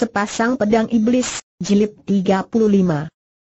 Sepasang Pedang Iblis, Jilid 35.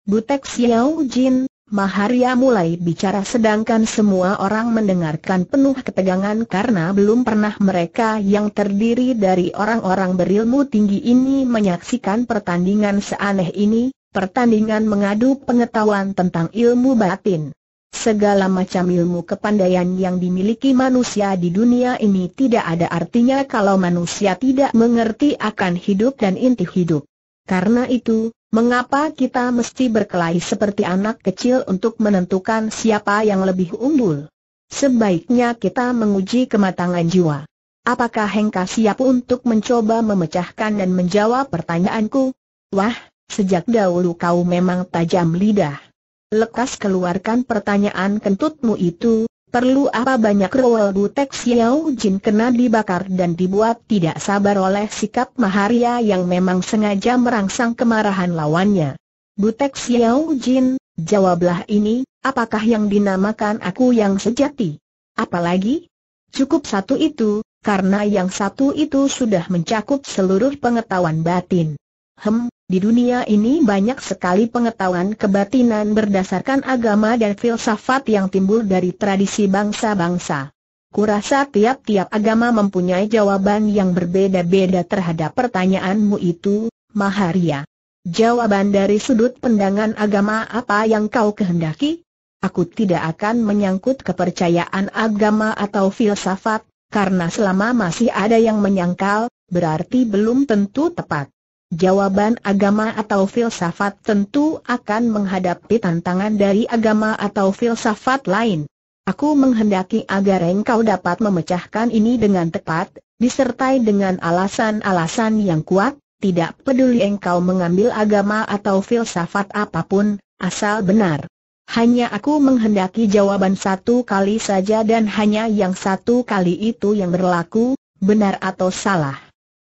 Butek Xiao Jin, Maharia mulai bicara sedangkan semua orang mendengarkan penuh ketegangan karena belum pernah mereka yang terdiri dari orang-orang berilmu tinggi ini menyaksikan pertandingan seaneh ini, pertandingan mengadu pengetahuan tentang ilmu batin. Segala macam ilmu kepandaian yang dimiliki manusia di dunia ini tidak ada artinya kalau manusia tidak mengerti akan hidup dan inti hidup. Karena itu, mengapa kita mesti berkelahi seperti anak kecil untuk menentukan siapa yang lebih unggul? Sebaiknya kita menguji kematangan jiwa. Apakah Hengka siap untuk mencoba memecahkan dan menjawab pertanyaanku? Wah, sejak dahulu kau memang tajam lidah. Lekas keluarkan pertanyaan kentutmu itu, perlu apa banyak Rowel Butek Xiao Jin kena dibakar dan dibuat tidak sabar oleh sikap Maharia yang memang sengaja merangsang kemarahan lawannya. Butek Xiao Jin, jawablah ini, apakah yang dinamakan aku yang sejati? Apalagi? Cukup satu itu, karena yang satu itu sudah mencakup seluruh pengetahuan batin. Hem, di dunia ini banyak sekali pengetahuan kebatinan berdasarkan agama dan filsafat yang timbul dari tradisi bangsa-bangsa. Kurasa tiap-tiap agama mempunyai jawaban yang berbeda-beda terhadap pertanyaanmu itu, Maharia. Jawaban dari sudut pandangan agama apa yang kau kehendaki? Aku tidak akan menyangkut kepercayaan agama atau filsafat, karena selama masih ada yang menyangkal, berarti belum tentu tepat. Jawaban agama atau filsafat tentu akan menghadapi tantangan dari agama atau filsafat lain. Aku menghendaki agar engkau dapat memecahkan ini dengan tepat, disertai dengan alasan-alasan yang kuat, tidak peduli engkau mengambil agama atau filsafat apapun, asal benar. Hanya aku menghendaki jawaban satu kali saja dan hanya yang satu kali itu yang berlaku, benar atau salah.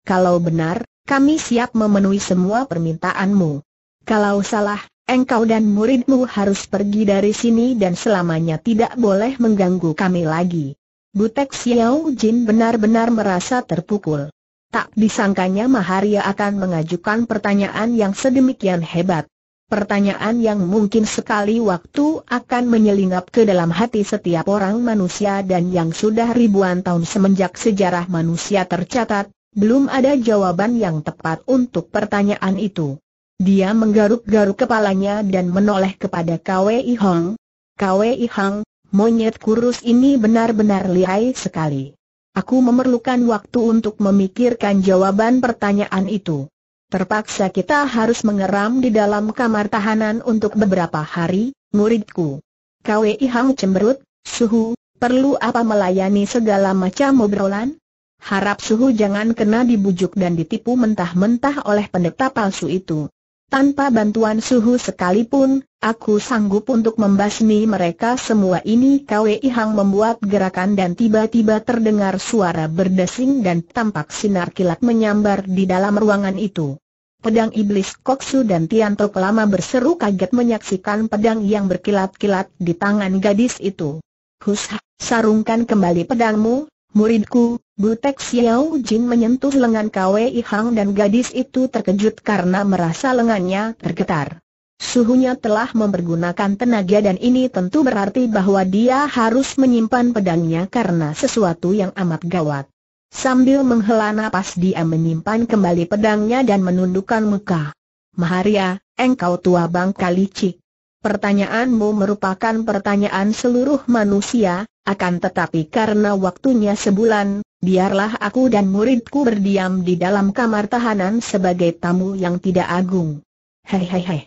Kalau benar, kami siap memenuhi semua permintaanmu. Kalau salah, engkau dan muridmu harus pergi dari sini dan selamanya tidak boleh mengganggu kami lagi. Butek Xiao Jin benar-benar merasa terpukul. Tak disangkanya Maharia akan mengajukan pertanyaan yang sedemikian hebat. Pertanyaan yang mungkin sekali waktu akan menyelinap ke dalam hati setiap orang manusia dan yang sudah ribuan tahun semenjak sejarah manusia tercatat, belum ada jawaban yang tepat untuk pertanyaan itu. Dia menggaruk-garuk kepalanya dan menoleh kepada Kwei Hong. Kwei Hong, monyet kurus ini benar-benar lihai sekali. Aku memerlukan waktu untuk memikirkan jawaban pertanyaan itu. Terpaksa kita harus mengeram di dalam kamar tahanan untuk beberapa hari, muridku. Kwei Hong cemberut, suhu, perlu apa melayani segala macam obrolan? Harap suhu jangan kena dibujuk dan ditipu mentah-mentah oleh pendeta palsu itu. Tanpa bantuan suhu sekalipun, aku sanggup untuk membasmi mereka semua ini Kwe Hang membuat gerakan dan tiba-tiba terdengar suara berdesing dan tampak sinar kilat menyambar di dalam ruangan itu. Pedang iblis Koksu dan Tianto lama berseru kaget menyaksikan pedang yang berkilat-kilat di tangan gadis itu. Hus, sarungkan kembali pedangmu, muridku, Butek Xiao Jin menyentuh lengan Kwei Hang dan gadis itu terkejut karena merasa lengannya tergetar. Suhunya telah mempergunakan tenaga dan ini tentu berarti bahwa dia harus menyimpan pedangnya karena sesuatu yang amat gawat. Sambil menghela nafas dia menyimpan kembali pedangnya dan menundukkan muka. Maharia, engkau tua bang licik. Pertanyaanmu merupakan pertanyaan seluruh manusia, akan tetapi karena waktunya sebulan, biarlah aku dan muridku berdiam di dalam kamar tahanan sebagai tamu yang tidak agung. Hei hei hei.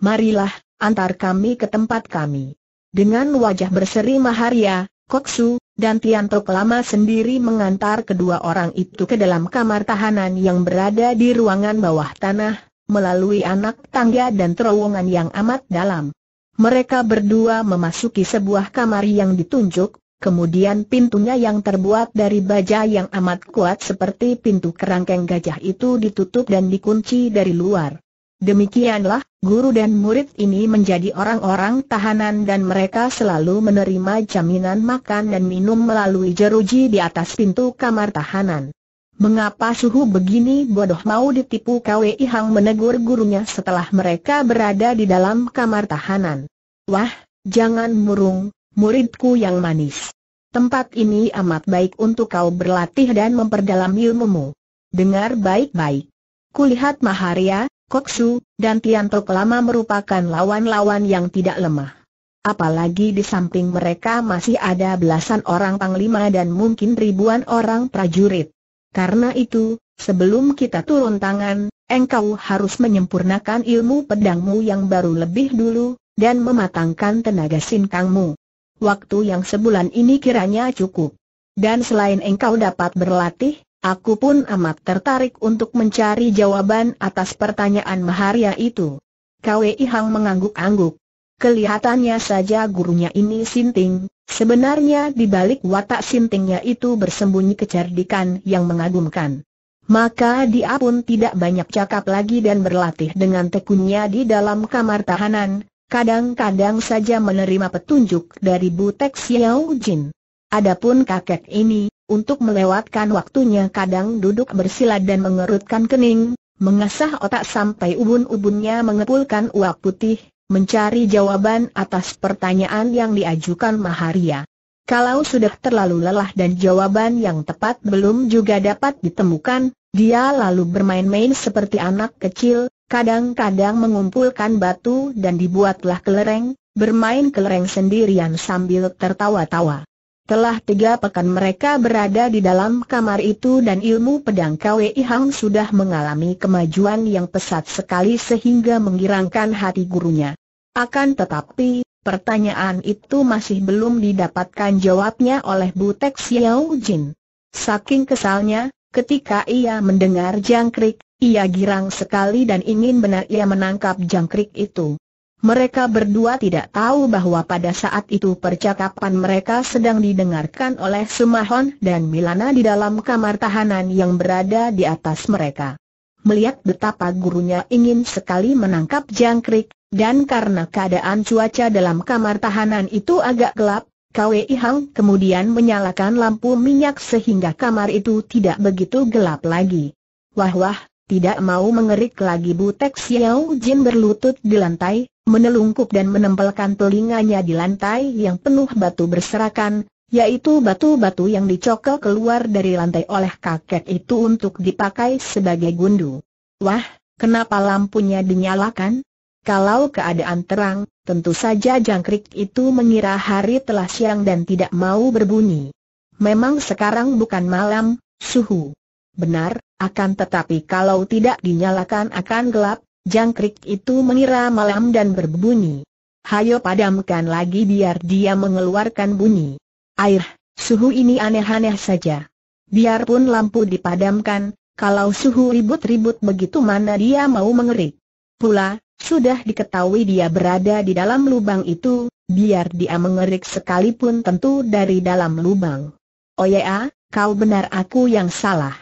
Marilah, antar kami ke tempat kami. Dengan wajah berseri Maharya, Koksu, dan Tiantok lama sendiri mengantar kedua orang itu ke dalam kamar tahanan yang berada di ruangan bawah tanah, melalui anak tangga dan terowongan yang amat dalam. Mereka berdua memasuki sebuah kamar yang ditunjuk Kemudian pintunya yang terbuat dari baja yang amat kuat seperti pintu kerangkeng gajah itu ditutup dan dikunci dari luar. Demikianlah, guru dan murid ini menjadi orang-orang tahanan dan mereka selalu menerima jaminan makan dan minum melalui jeruji di atas pintu kamar tahanan. Mengapa suhu begini bodoh mau ditipu KWI Hang menegur gurunya setelah mereka berada di dalam kamar tahanan. Wah, jangan murung, muridku yang manis. Tempat ini amat baik untuk kau berlatih dan memperdalam ilmumu. Dengar baik-baik. Kulihat Maharia, Koksu, dan Tiantok lama merupakan lawan-lawan yang tidak lemah. Apalagi di samping mereka masih ada belasan orang panglima dan mungkin ribuan orang prajurit. Karena itu, sebelum kita turun tangan, engkau harus menyempurnakan ilmu pedangmu yang baru lebih dulu, dan mematangkan tenaga sinkangmu waktu yang sebulan ini kiranya cukup. Dan selain engkau dapat berlatih, aku pun amat tertarik untuk mencari jawaban atas pertanyaan Maharia itu. Kwei Hang mengangguk-angguk. Kelihatannya saja gurunya ini sinting, sebenarnya di balik watak sintingnya itu bersembunyi kecerdikan yang mengagumkan. Maka dia pun tidak banyak cakap lagi dan berlatih dengan tekunnya di dalam kamar tahanan, kadang-kadang saja menerima petunjuk dari Butek Xiao Jin. Adapun kakek ini, untuk melewatkan waktunya kadang duduk bersila dan mengerutkan kening, mengasah otak sampai ubun-ubunnya mengepulkan uap putih, mencari jawaban atas pertanyaan yang diajukan Maharia. Kalau sudah terlalu lelah dan jawaban yang tepat belum juga dapat ditemukan, dia lalu bermain-main seperti anak kecil, Kadang-kadang mengumpulkan batu dan dibuatlah kelereng, bermain kelereng sendirian sambil tertawa-tawa. Telah tiga pekan mereka berada di dalam kamar itu dan ilmu pedang Kwei Hang sudah mengalami kemajuan yang pesat sekali sehingga menggirangkan hati gurunya. Akan tetapi, pertanyaan itu masih belum didapatkan jawabnya oleh Butek Xiao Jin. Saking kesalnya, ketika ia mendengar jangkrik, ia girang sekali dan ingin benar ia menangkap jangkrik itu. Mereka berdua tidak tahu bahwa pada saat itu percakapan mereka sedang didengarkan oleh Sumahon dan Milana di dalam kamar tahanan yang berada di atas mereka. Melihat betapa gurunya ingin sekali menangkap jangkrik, dan karena keadaan cuaca dalam kamar tahanan itu agak gelap, Kwei Hang kemudian menyalakan lampu minyak sehingga kamar itu tidak begitu gelap lagi. Wah-wah, tidak mau mengerik lagi Butek Xiao Jin berlutut di lantai, menelungkup dan menempelkan telinganya di lantai yang penuh batu berserakan, yaitu batu-batu yang dicokel keluar dari lantai oleh kakek itu untuk dipakai sebagai gundu. Wah, kenapa lampunya dinyalakan? Kalau keadaan terang, tentu saja jangkrik itu mengira hari telah siang dan tidak mau berbunyi. Memang sekarang bukan malam, suhu. Benar, akan tetapi kalau tidak dinyalakan akan gelap, jangkrik itu mengira malam dan berbunyi. Hayo padamkan lagi biar dia mengeluarkan bunyi. Air, suhu ini aneh-aneh saja. Biarpun lampu dipadamkan, kalau suhu ribut-ribut begitu mana dia mau mengerik. Pula, sudah diketahui dia berada di dalam lubang itu, biar dia mengerik sekalipun tentu dari dalam lubang. Oh ya, kau benar aku yang salah.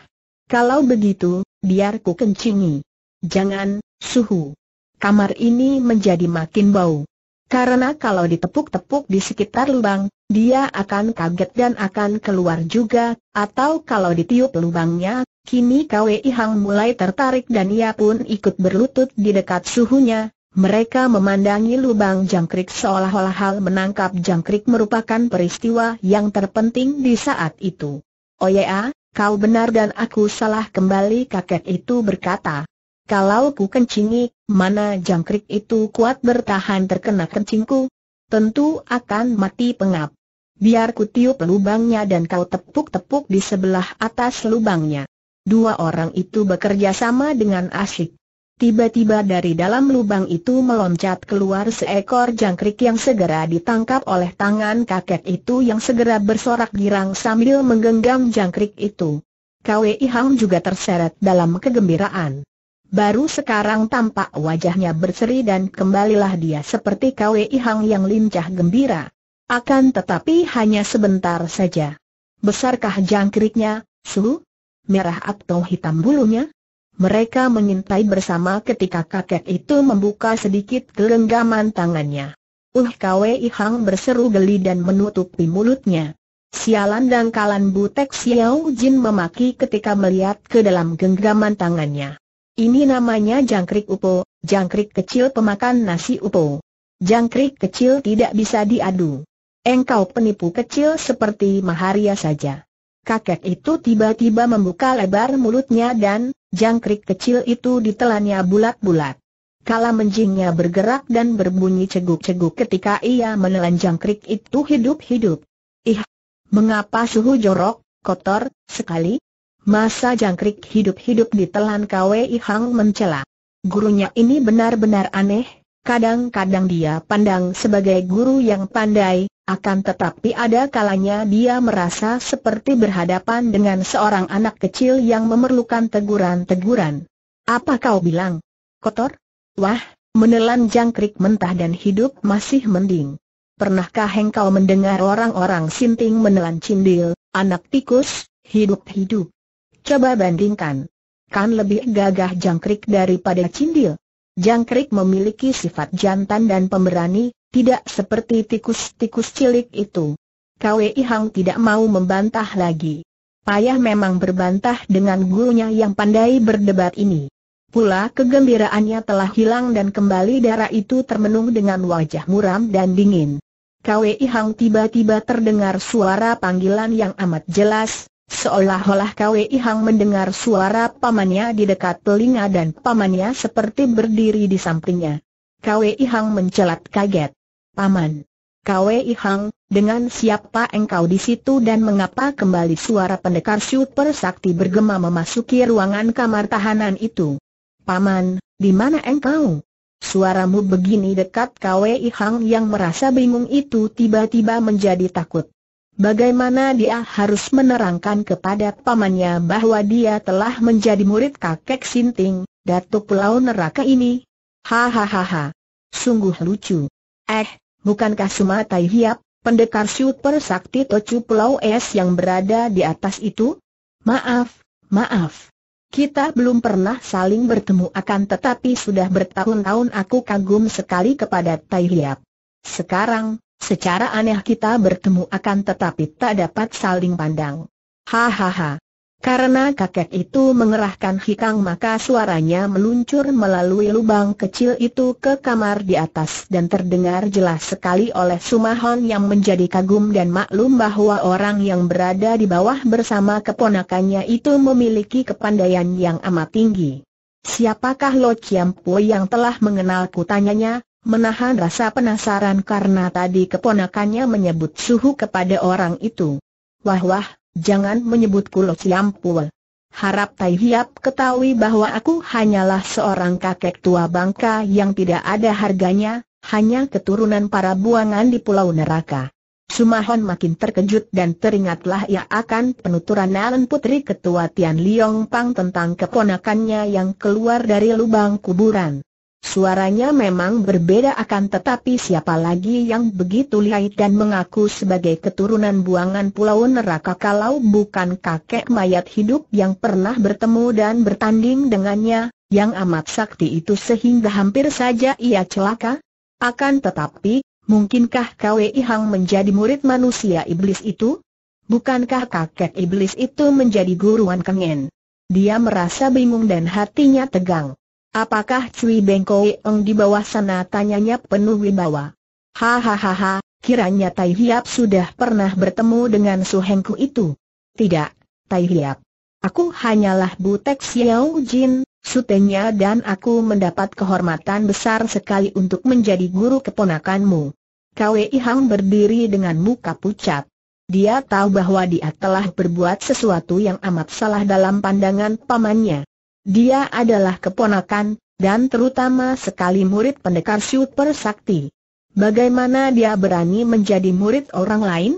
Kalau begitu, biar ku kencingi. Jangan, suhu. Kamar ini menjadi makin bau. Karena kalau ditepuk-tepuk di sekitar lubang, dia akan kaget dan akan keluar juga, atau kalau ditiup lubangnya, kini Kwei Hang mulai tertarik dan ia pun ikut berlutut di dekat suhunya. Mereka memandangi lubang jangkrik seolah-olah hal menangkap jangkrik merupakan peristiwa yang terpenting di saat itu. Oh ya, kau benar dan aku salah kembali kakek itu berkata. Kalau ku kencingi, mana jangkrik itu kuat bertahan terkena kencingku? Tentu akan mati pengap. Biar ku tiup lubangnya dan kau tepuk-tepuk di sebelah atas lubangnya. Dua orang itu bekerja sama dengan asik. Tiba-tiba dari dalam lubang itu meloncat keluar seekor jangkrik yang segera ditangkap oleh tangan kakek itu yang segera bersorak girang sambil menggenggam jangkrik itu. Kwei Hang juga terseret dalam kegembiraan. Baru sekarang tampak wajahnya berseri dan kembalilah dia seperti Kwei Hang yang lincah gembira. Akan tetapi hanya sebentar saja. Besarkah jangkriknya, Su? Merah atau hitam bulunya? Mereka mengintai bersama ketika kakek itu membuka sedikit gelenggaman tangannya. Uh Kwei Hang berseru geli dan menutupi mulutnya. Sialan dangkalan butek Xiao Jin memaki ketika melihat ke dalam genggaman tangannya. Ini namanya jangkrik upo, jangkrik kecil pemakan nasi upo. Jangkrik kecil tidak bisa diadu. Engkau penipu kecil seperti Maharia saja. Kakek itu tiba-tiba membuka lebar mulutnya dan Jangkrik kecil itu ditelannya bulat-bulat. Kala menjingnya bergerak dan berbunyi ceguk-ceguk ketika ia menelan jangkrik itu hidup-hidup. Ih, mengapa suhu jorok, kotor, sekali? Masa jangkrik hidup-hidup ditelan KWI Ihang mencela. Gurunya ini benar-benar aneh, kadang-kadang dia pandang sebagai guru yang pandai, akan tetapi ada kalanya dia merasa seperti berhadapan dengan seorang anak kecil yang memerlukan teguran-teguran. Apa kau bilang? Kotor? Wah, menelan jangkrik mentah dan hidup masih mending. Pernahkah engkau mendengar orang-orang sinting menelan cindil, anak tikus, hidup-hidup? Coba bandingkan. Kan lebih gagah jangkrik daripada cindil. Jangkrik memiliki sifat jantan dan pemberani, tidak seperti tikus-tikus cilik itu. Kwei Hang tidak mau membantah lagi. Payah memang berbantah dengan gurunya yang pandai berdebat ini. Pula kegembiraannya telah hilang dan kembali darah itu termenung dengan wajah muram dan dingin. Kwei Hang tiba-tiba terdengar suara panggilan yang amat jelas, Seolah-olah Kwei Hang mendengar suara pamannya di dekat telinga dan pamannya seperti berdiri di sampingnya. Kwei Hang mencelat kaget. Paman. Kwei Hang, dengan siapa engkau di situ dan mengapa kembali suara pendekar super sakti bergema memasuki ruangan kamar tahanan itu? Paman, di mana engkau? Suaramu begini dekat Kwei Hang yang merasa bingung itu tiba-tiba menjadi takut. Bagaimana dia harus menerangkan kepada pamannya bahwa dia telah menjadi murid kakek Sinting, Datuk Pulau Neraka ini? Hahaha. Sungguh lucu. Eh, bukankah Sumatai Hiap, pendekar super sakti Tocu Pulau Es yang berada di atas itu? Maaf, maaf. Kita belum pernah saling bertemu akan tetapi sudah bertahun-tahun aku kagum sekali kepada Tai Hiap. Sekarang, Secara aneh kita bertemu akan tetapi tak dapat saling pandang. Hahaha. Karena kakek itu mengerahkan hikang maka suaranya meluncur melalui lubang kecil itu ke kamar di atas dan terdengar jelas sekali oleh Sumahon yang menjadi kagum dan maklum bahwa orang yang berada di bawah bersama keponakannya itu memiliki kepandaian yang amat tinggi. Siapakah Lo Pui yang telah mengenalku tanyanya, Menahan rasa penasaran karena tadi keponakannya menyebut suhu kepada orang itu. Wah wah, jangan menyebutku Lo Ciampul. Harap Tai Hiap ketahui bahwa aku hanyalah seorang kakek tua bangka yang tidak ada harganya, hanya keturunan para buangan di Pulau Neraka. Sumahon makin terkejut dan teringatlah ia akan penuturan Nalan Putri Ketua Tian Liong Pang tentang keponakannya yang keluar dari lubang kuburan. Suaranya memang berbeda akan tetapi siapa lagi yang begitu lihai dan mengaku sebagai keturunan buangan pulau neraka kalau bukan kakek mayat hidup yang pernah bertemu dan bertanding dengannya, yang amat sakti itu sehingga hampir saja ia celaka? Akan tetapi, mungkinkah Kwei Hang menjadi murid manusia iblis itu? Bukankah kakek iblis itu menjadi guruan kengen? Dia merasa bingung dan hatinya tegang. Apakah Cui Bengkoi, eng di bawah sana tanyanya penuh wibawa? Hahaha, kiranya Tai Hiap sudah pernah bertemu dengan Su Hengku itu. Tidak, Tai Hiap. Aku hanyalah Butek Xiao Jin, sutenya dan aku mendapat kehormatan besar sekali untuk menjadi guru keponakanmu. Kwei Hang berdiri dengan muka pucat. Dia tahu bahwa dia telah berbuat sesuatu yang amat salah dalam pandangan pamannya. Dia adalah keponakan, dan terutama sekali murid pendekar super sakti. Bagaimana dia berani menjadi murid orang lain?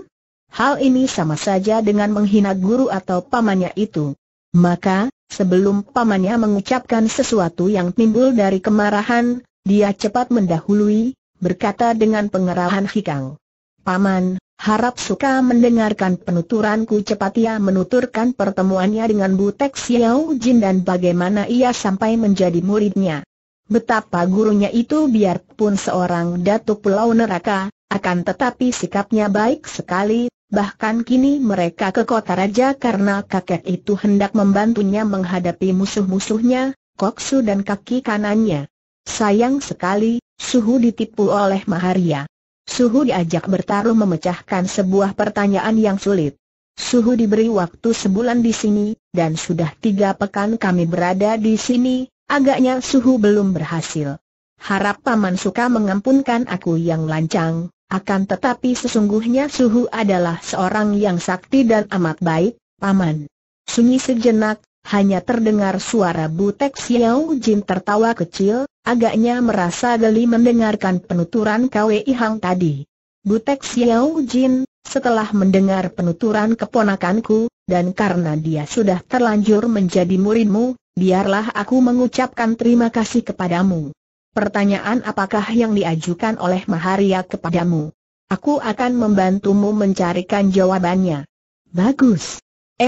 Hal ini sama saja dengan menghina guru atau pamannya itu. Maka, sebelum pamannya mengucapkan sesuatu yang timbul dari kemarahan, dia cepat mendahului, berkata dengan pengerahan hikang. Paman, Harap suka mendengarkan penuturanku cepat ia menuturkan pertemuannya dengan Bu Butek Xiao Jin dan bagaimana ia sampai menjadi muridnya. Betapa gurunya itu biarpun seorang datuk pulau neraka, akan tetapi sikapnya baik sekali, bahkan kini mereka ke kota raja karena kakek itu hendak membantunya menghadapi musuh-musuhnya, koksu dan kaki kanannya. Sayang sekali, suhu ditipu oleh Maharia. Suhu diajak bertaruh memecahkan sebuah pertanyaan yang sulit. Suhu diberi waktu sebulan di sini, dan sudah tiga pekan kami berada di sini, agaknya Suhu belum berhasil. Harap Paman Suka mengampunkan aku yang lancang, akan tetapi sesungguhnya Suhu adalah seorang yang sakti dan amat baik, Paman. Sunyi sejenak, hanya terdengar suara Butek Xiao Jin tertawa kecil, agaknya merasa geli mendengarkan penuturan KWI Hang tadi. Butek Xiao Jin, setelah mendengar penuturan keponakanku, dan karena dia sudah terlanjur menjadi muridmu, biarlah aku mengucapkan terima kasih kepadamu. Pertanyaan apakah yang diajukan oleh Maharia kepadamu? Aku akan membantumu mencarikan jawabannya. Bagus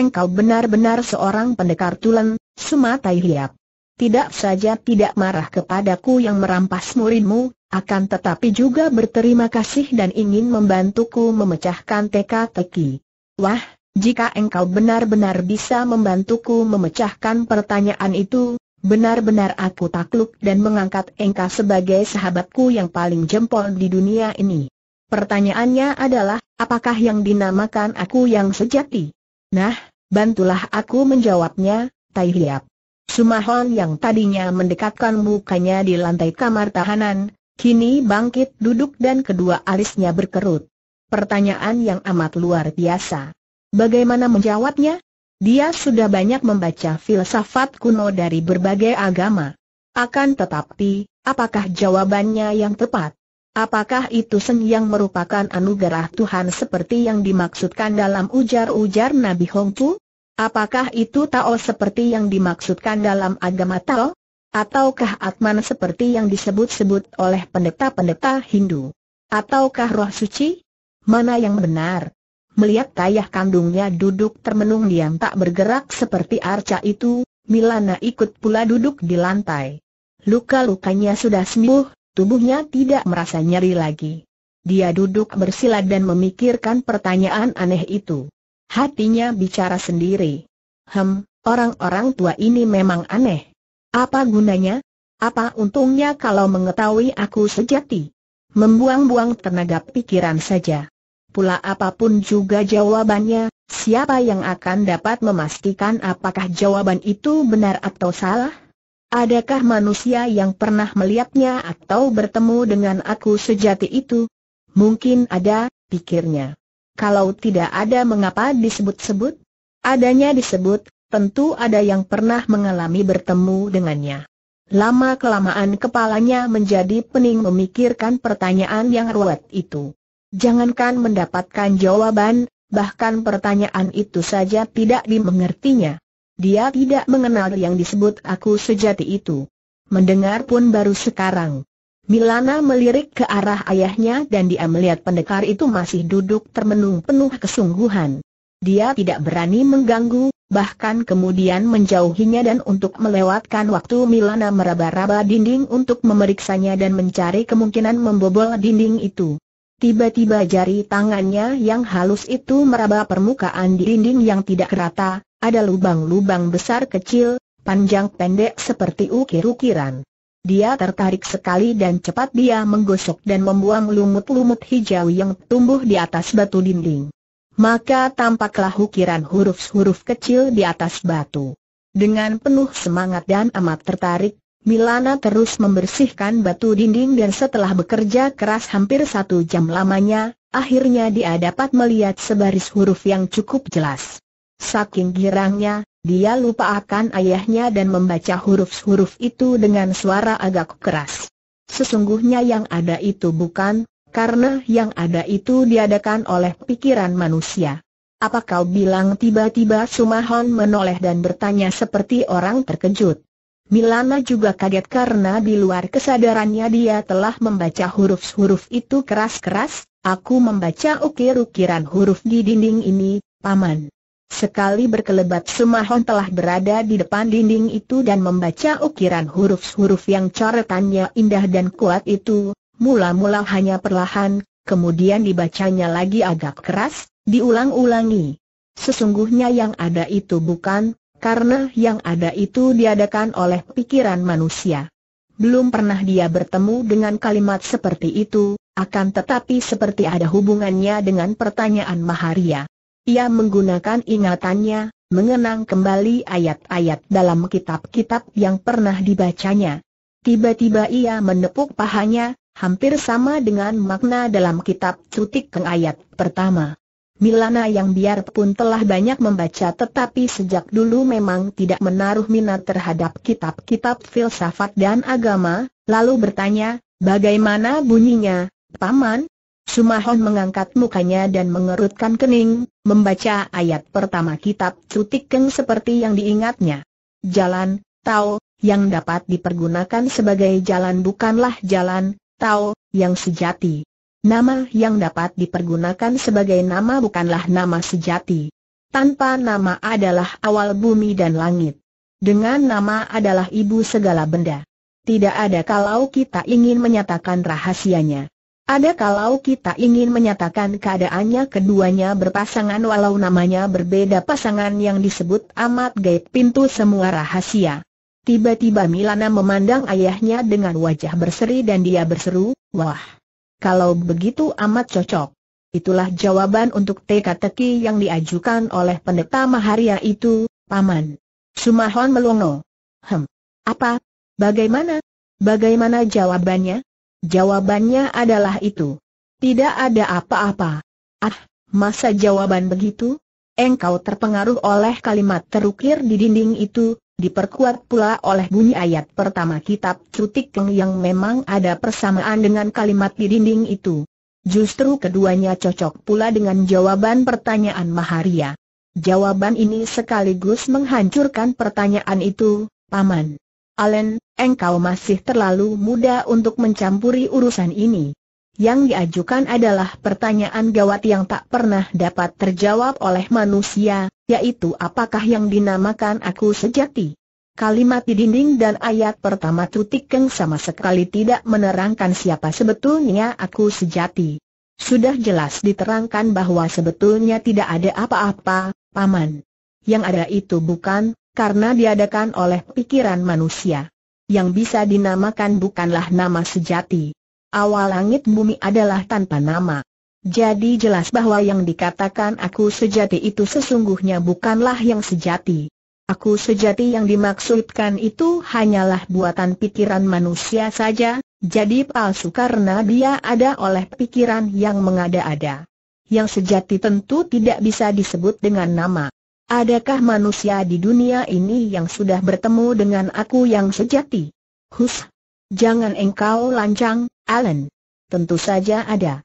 engkau benar-benar seorang pendekar tulen, sumatai hiap. Tidak saja tidak marah kepadaku yang merampas muridmu, akan tetapi juga berterima kasih dan ingin membantuku memecahkan teka-teki. Wah, jika engkau benar-benar bisa membantuku memecahkan pertanyaan itu, benar-benar aku takluk dan mengangkat engkau sebagai sahabatku yang paling jempol di dunia ini. Pertanyaannya adalah, apakah yang dinamakan aku yang sejati? Nah, bantulah aku menjawabnya, Tai Hiap. Sumahon yang tadinya mendekatkan mukanya di lantai kamar tahanan, kini bangkit duduk dan kedua alisnya berkerut. Pertanyaan yang amat luar biasa. Bagaimana menjawabnya? Dia sudah banyak membaca filsafat kuno dari berbagai agama. Akan tetapi, apakah jawabannya yang tepat? Apakah itu Seng yang merupakan anugerah Tuhan seperti yang dimaksudkan dalam ujar-ujar Nabi Hongtu? Apakah itu Tao seperti yang dimaksudkan dalam agama Tao? Ataukah Atman seperti yang disebut-sebut oleh pendeta-pendeta Hindu? Ataukah roh suci? Mana yang benar? Melihat ayah kandungnya duduk termenung diam tak bergerak seperti arca itu, Milana ikut pula duduk di lantai. Luka-lukanya sudah sembuh, Tubuhnya tidak merasa nyeri lagi. Dia duduk bersila dan memikirkan pertanyaan aneh itu. Hatinya bicara sendiri. Hem, orang-orang tua ini memang aneh. Apa gunanya? Apa untungnya kalau mengetahui aku sejati? Membuang-buang tenaga pikiran saja. Pula apapun juga jawabannya, siapa yang akan dapat memastikan apakah jawaban itu benar atau salah? Adakah manusia yang pernah melihatnya atau bertemu dengan aku sejati itu? Mungkin ada, pikirnya. Kalau tidak ada mengapa disebut-sebut? Adanya disebut, tentu ada yang pernah mengalami bertemu dengannya. Lama-kelamaan kepalanya menjadi pening memikirkan pertanyaan yang ruwet itu. Jangankan mendapatkan jawaban, bahkan pertanyaan itu saja tidak dimengertinya. Dia tidak mengenal yang disebut aku sejati itu. Mendengar pun baru sekarang. Milana melirik ke arah ayahnya dan dia melihat pendekar itu masih duduk termenung penuh kesungguhan. Dia tidak berani mengganggu, bahkan kemudian menjauhinya dan untuk melewatkan waktu Milana meraba-raba dinding untuk memeriksanya dan mencari kemungkinan membobol dinding itu. Tiba-tiba jari tangannya yang halus itu meraba permukaan di dinding yang tidak rata, ada lubang-lubang besar kecil, panjang pendek seperti ukir-ukiran. Dia tertarik sekali dan cepat dia menggosok dan membuang lumut-lumut hijau yang tumbuh di atas batu dinding. Maka tampaklah ukiran huruf-huruf kecil di atas batu. Dengan penuh semangat dan amat tertarik, Milana terus membersihkan batu dinding dan setelah bekerja keras hampir satu jam lamanya, akhirnya dia dapat melihat sebaris huruf yang cukup jelas. Saking girangnya, dia lupa akan ayahnya dan membaca huruf-huruf itu dengan suara agak keras. Sesungguhnya yang ada itu bukan, karena yang ada itu diadakan oleh pikiran manusia. Apa kau bilang tiba-tiba Sumahon menoleh dan bertanya seperti orang terkejut. Milana juga kaget karena di luar kesadarannya dia telah membaca huruf-huruf itu keras-keras, aku membaca ukir-ukiran huruf di dinding ini, Paman. Sekali berkelebat Sumahon telah berada di depan dinding itu dan membaca ukiran huruf-huruf yang coretannya indah dan kuat itu, mula-mula hanya perlahan, kemudian dibacanya lagi agak keras, diulang-ulangi. Sesungguhnya yang ada itu bukan, karena yang ada itu diadakan oleh pikiran manusia. Belum pernah dia bertemu dengan kalimat seperti itu, akan tetapi seperti ada hubungannya dengan pertanyaan Maharia. Ia menggunakan ingatannya, mengenang kembali ayat-ayat dalam kitab-kitab yang pernah dibacanya. Tiba-tiba ia menepuk pahanya, hampir sama dengan makna dalam kitab cutik keng ayat pertama. Milana yang biarpun telah banyak membaca tetapi sejak dulu memang tidak menaruh minat terhadap kitab-kitab filsafat dan agama, lalu bertanya, bagaimana bunyinya, Paman? Sumahon mengangkat mukanya dan mengerutkan kening, membaca ayat pertama kitab Cutikeng seperti yang diingatnya. Jalan, Tao, yang dapat dipergunakan sebagai jalan bukanlah jalan, Tao, yang sejati. Nama yang dapat dipergunakan sebagai nama bukanlah nama sejati. Tanpa nama adalah awal bumi dan langit. Dengan nama adalah ibu segala benda. Tidak ada kalau kita ingin menyatakan rahasianya. Ada kalau kita ingin menyatakan keadaannya keduanya berpasangan walau namanya berbeda pasangan yang disebut amat gaib pintu semua rahasia. Tiba-tiba Milana memandang ayahnya dengan wajah berseri dan dia berseru, wah! Kalau begitu amat cocok. Itulah jawaban untuk teka-teki yang diajukan oleh pendeta Maharia itu, Paman. Sumahon melongo. Hem. Apa? Bagaimana? Bagaimana jawabannya? Jawabannya adalah itu. Tidak ada apa-apa. Ah, masa jawaban begitu? Engkau terpengaruh oleh kalimat terukir di dinding itu, Diperkuat pula oleh bunyi ayat pertama kitab Cutik Keng yang memang ada persamaan dengan kalimat di dinding itu. Justru keduanya cocok pula dengan jawaban pertanyaan Maharia. Jawaban ini sekaligus menghancurkan pertanyaan itu, Paman. Allen, engkau masih terlalu muda untuk mencampuri urusan ini. Yang diajukan adalah pertanyaan gawat yang tak pernah dapat terjawab oleh manusia, yaitu apakah yang dinamakan aku sejati. Kalimat di dinding dan ayat pertama Tutikeng sama sekali tidak menerangkan siapa sebetulnya aku sejati. Sudah jelas diterangkan bahwa sebetulnya tidak ada apa-apa, Paman. Yang ada itu bukan, karena diadakan oleh pikiran manusia. Yang bisa dinamakan bukanlah nama sejati. Awal langit bumi adalah tanpa nama. Jadi jelas bahwa yang dikatakan aku sejati itu sesungguhnya bukanlah yang sejati. Aku sejati yang dimaksudkan itu hanyalah buatan pikiran manusia saja, jadi palsu karena dia ada oleh pikiran yang mengada-ada. Yang sejati tentu tidak bisa disebut dengan nama. Adakah manusia di dunia ini yang sudah bertemu dengan aku yang sejati? Hus, jangan engkau lancang, Alan. Tentu saja ada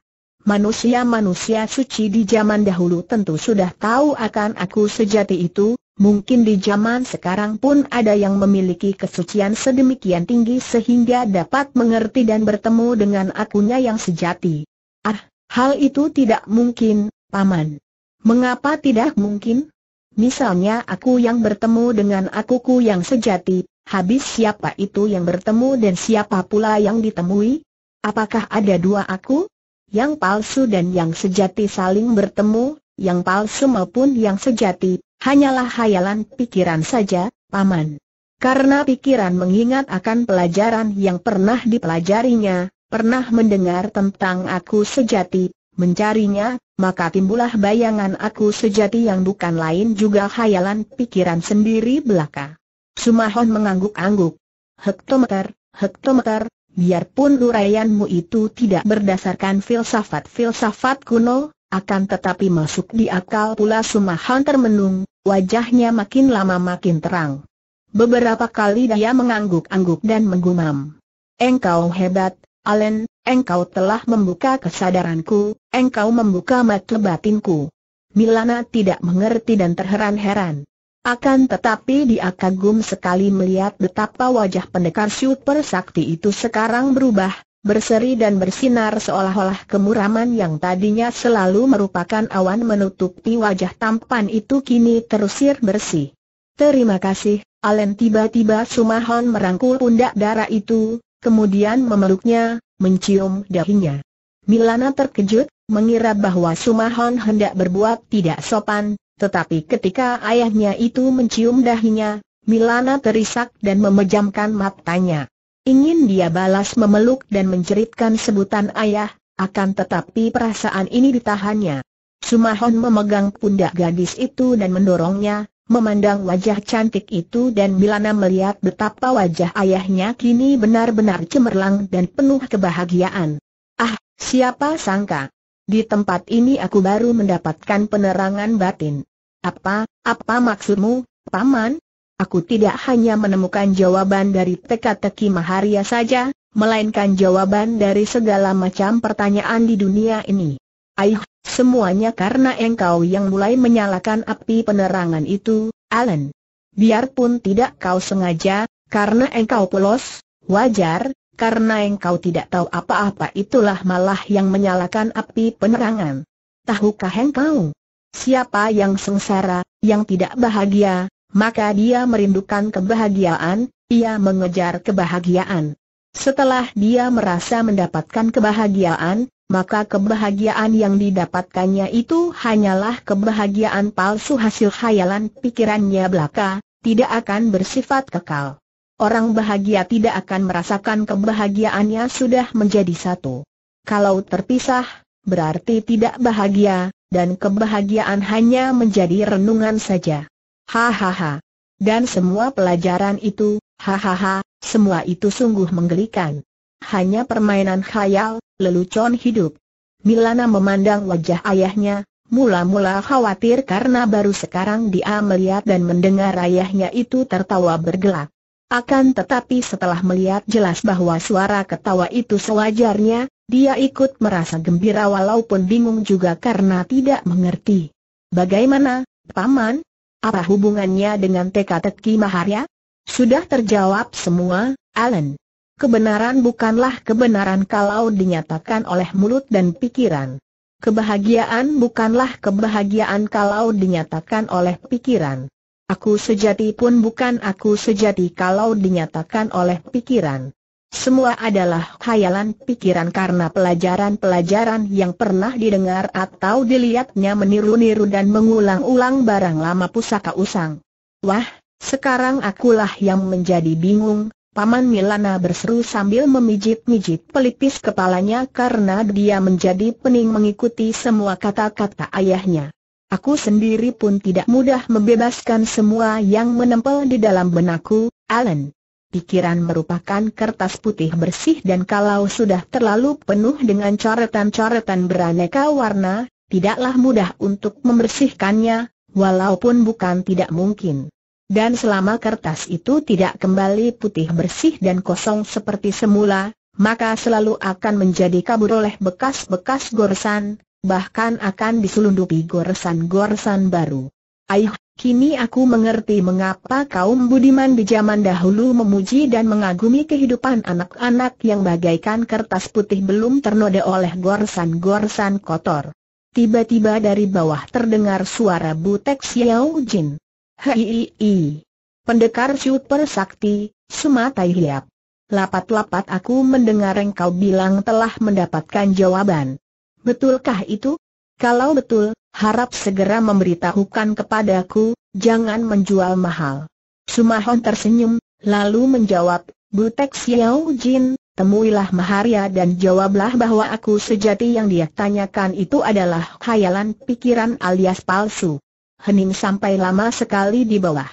manusia-manusia suci di zaman dahulu tentu sudah tahu akan aku sejati itu, mungkin di zaman sekarang pun ada yang memiliki kesucian sedemikian tinggi sehingga dapat mengerti dan bertemu dengan akunya yang sejati. Ah, hal itu tidak mungkin, Paman. Mengapa tidak mungkin? Misalnya aku yang bertemu dengan akuku yang sejati, habis siapa itu yang bertemu dan siapa pula yang ditemui? Apakah ada dua aku? yang palsu dan yang sejati saling bertemu, yang palsu maupun yang sejati, hanyalah hayalan pikiran saja, Paman. Karena pikiran mengingat akan pelajaran yang pernah dipelajarinya, pernah mendengar tentang aku sejati, mencarinya, maka timbullah bayangan aku sejati yang bukan lain juga hayalan pikiran sendiri belaka. Sumahon mengangguk-angguk. Hektometer, hektometer, biarpun uraianmu itu tidak berdasarkan filsafat-filsafat kuno, akan tetapi masuk di akal pula Sumahan termenung, wajahnya makin lama makin terang. Beberapa kali dia mengangguk-angguk dan menggumam. Engkau hebat, Allen, engkau telah membuka kesadaranku, engkau membuka mata batinku. Milana tidak mengerti dan terheran-heran. Akan tetapi dia kagum sekali melihat betapa wajah pendekar super sakti itu sekarang berubah, berseri dan bersinar seolah-olah kemuraman yang tadinya selalu merupakan awan menutupi wajah tampan itu kini terusir bersih. Terima kasih, Alen tiba-tiba Sumahon merangkul pundak darah itu, kemudian memeluknya, mencium dahinya. Milana terkejut, mengira bahwa Sumahon hendak berbuat tidak sopan, tetapi ketika ayahnya itu mencium dahinya, Milana terisak dan memejamkan matanya. Ingin dia balas memeluk dan menjeritkan sebutan ayah, akan tetapi perasaan ini ditahannya. Sumahon memegang pundak gadis itu dan mendorongnya, memandang wajah cantik itu dan Milana melihat betapa wajah ayahnya kini benar-benar cemerlang dan penuh kebahagiaan. Ah, siapa sangka, di tempat ini aku baru mendapatkan penerangan batin. Apa, apa maksudmu, Paman? Aku tidak hanya menemukan jawaban dari teka-teki Maharia saja, melainkan jawaban dari segala macam pertanyaan di dunia ini. Aih, semuanya karena engkau yang mulai menyalakan api penerangan itu, Alan. Biarpun tidak kau sengaja, karena engkau polos, wajar, karena engkau tidak tahu apa-apa itulah malah yang menyalakan api penerangan. Tahukah engkau? Siapa yang sengsara, yang tidak bahagia, maka dia merindukan kebahagiaan, ia mengejar kebahagiaan. Setelah dia merasa mendapatkan kebahagiaan, maka kebahagiaan yang didapatkannya itu hanyalah kebahagiaan palsu hasil khayalan pikirannya belaka, tidak akan bersifat kekal orang bahagia tidak akan merasakan kebahagiaannya sudah menjadi satu. Kalau terpisah, berarti tidak bahagia, dan kebahagiaan hanya menjadi renungan saja. Hahaha. Dan semua pelajaran itu, hahaha, semua itu sungguh menggelikan. Hanya permainan khayal, lelucon hidup. Milana memandang wajah ayahnya, mula-mula khawatir karena baru sekarang dia melihat dan mendengar ayahnya itu tertawa bergelak. Akan tetapi setelah melihat jelas bahwa suara ketawa itu sewajarnya, dia ikut merasa gembira walaupun bingung juga karena tidak mengerti. Bagaimana, Paman? Apa hubungannya dengan teka-teki Maharya? Sudah terjawab semua, Alan. Kebenaran bukanlah kebenaran kalau dinyatakan oleh mulut dan pikiran. Kebahagiaan bukanlah kebahagiaan kalau dinyatakan oleh pikiran. Aku sejati pun bukan aku sejati kalau dinyatakan oleh pikiran. Semua adalah khayalan pikiran karena pelajaran-pelajaran yang pernah didengar atau dilihatnya meniru-niru dan mengulang-ulang barang lama pusaka usang. Wah, sekarang akulah yang menjadi bingung, Paman Milana berseru sambil memijit-mijit pelipis kepalanya karena dia menjadi pening mengikuti semua kata-kata ayahnya. Aku sendiri pun tidak mudah membebaskan semua yang menempel di dalam benakku, Alan. Pikiran merupakan kertas putih bersih dan kalau sudah terlalu penuh dengan coretan-coretan beraneka warna, tidaklah mudah untuk membersihkannya, walaupun bukan tidak mungkin. Dan selama kertas itu tidak kembali putih bersih dan kosong seperti semula, maka selalu akan menjadi kabur oleh bekas-bekas goresan, bahkan akan diselundupi goresan-goresan baru. Aih, kini aku mengerti mengapa kaum budiman di zaman dahulu memuji dan mengagumi kehidupan anak-anak yang bagaikan kertas putih belum ternoda oleh goresan-goresan kotor. Tiba-tiba dari bawah terdengar suara butek Xiao Jin. Hei, pendekar super sakti, semata hiap. Lapat-lapat aku mendengar engkau bilang telah mendapatkan jawaban. Betulkah itu? Kalau betul, harap segera memberitahukan kepadaku, jangan menjual mahal. Sumahon tersenyum, lalu menjawab, Butek Xiao Jin, temuilah Maharia dan jawablah bahwa aku sejati yang dia tanyakan itu adalah khayalan pikiran alias palsu. Hening sampai lama sekali di bawah.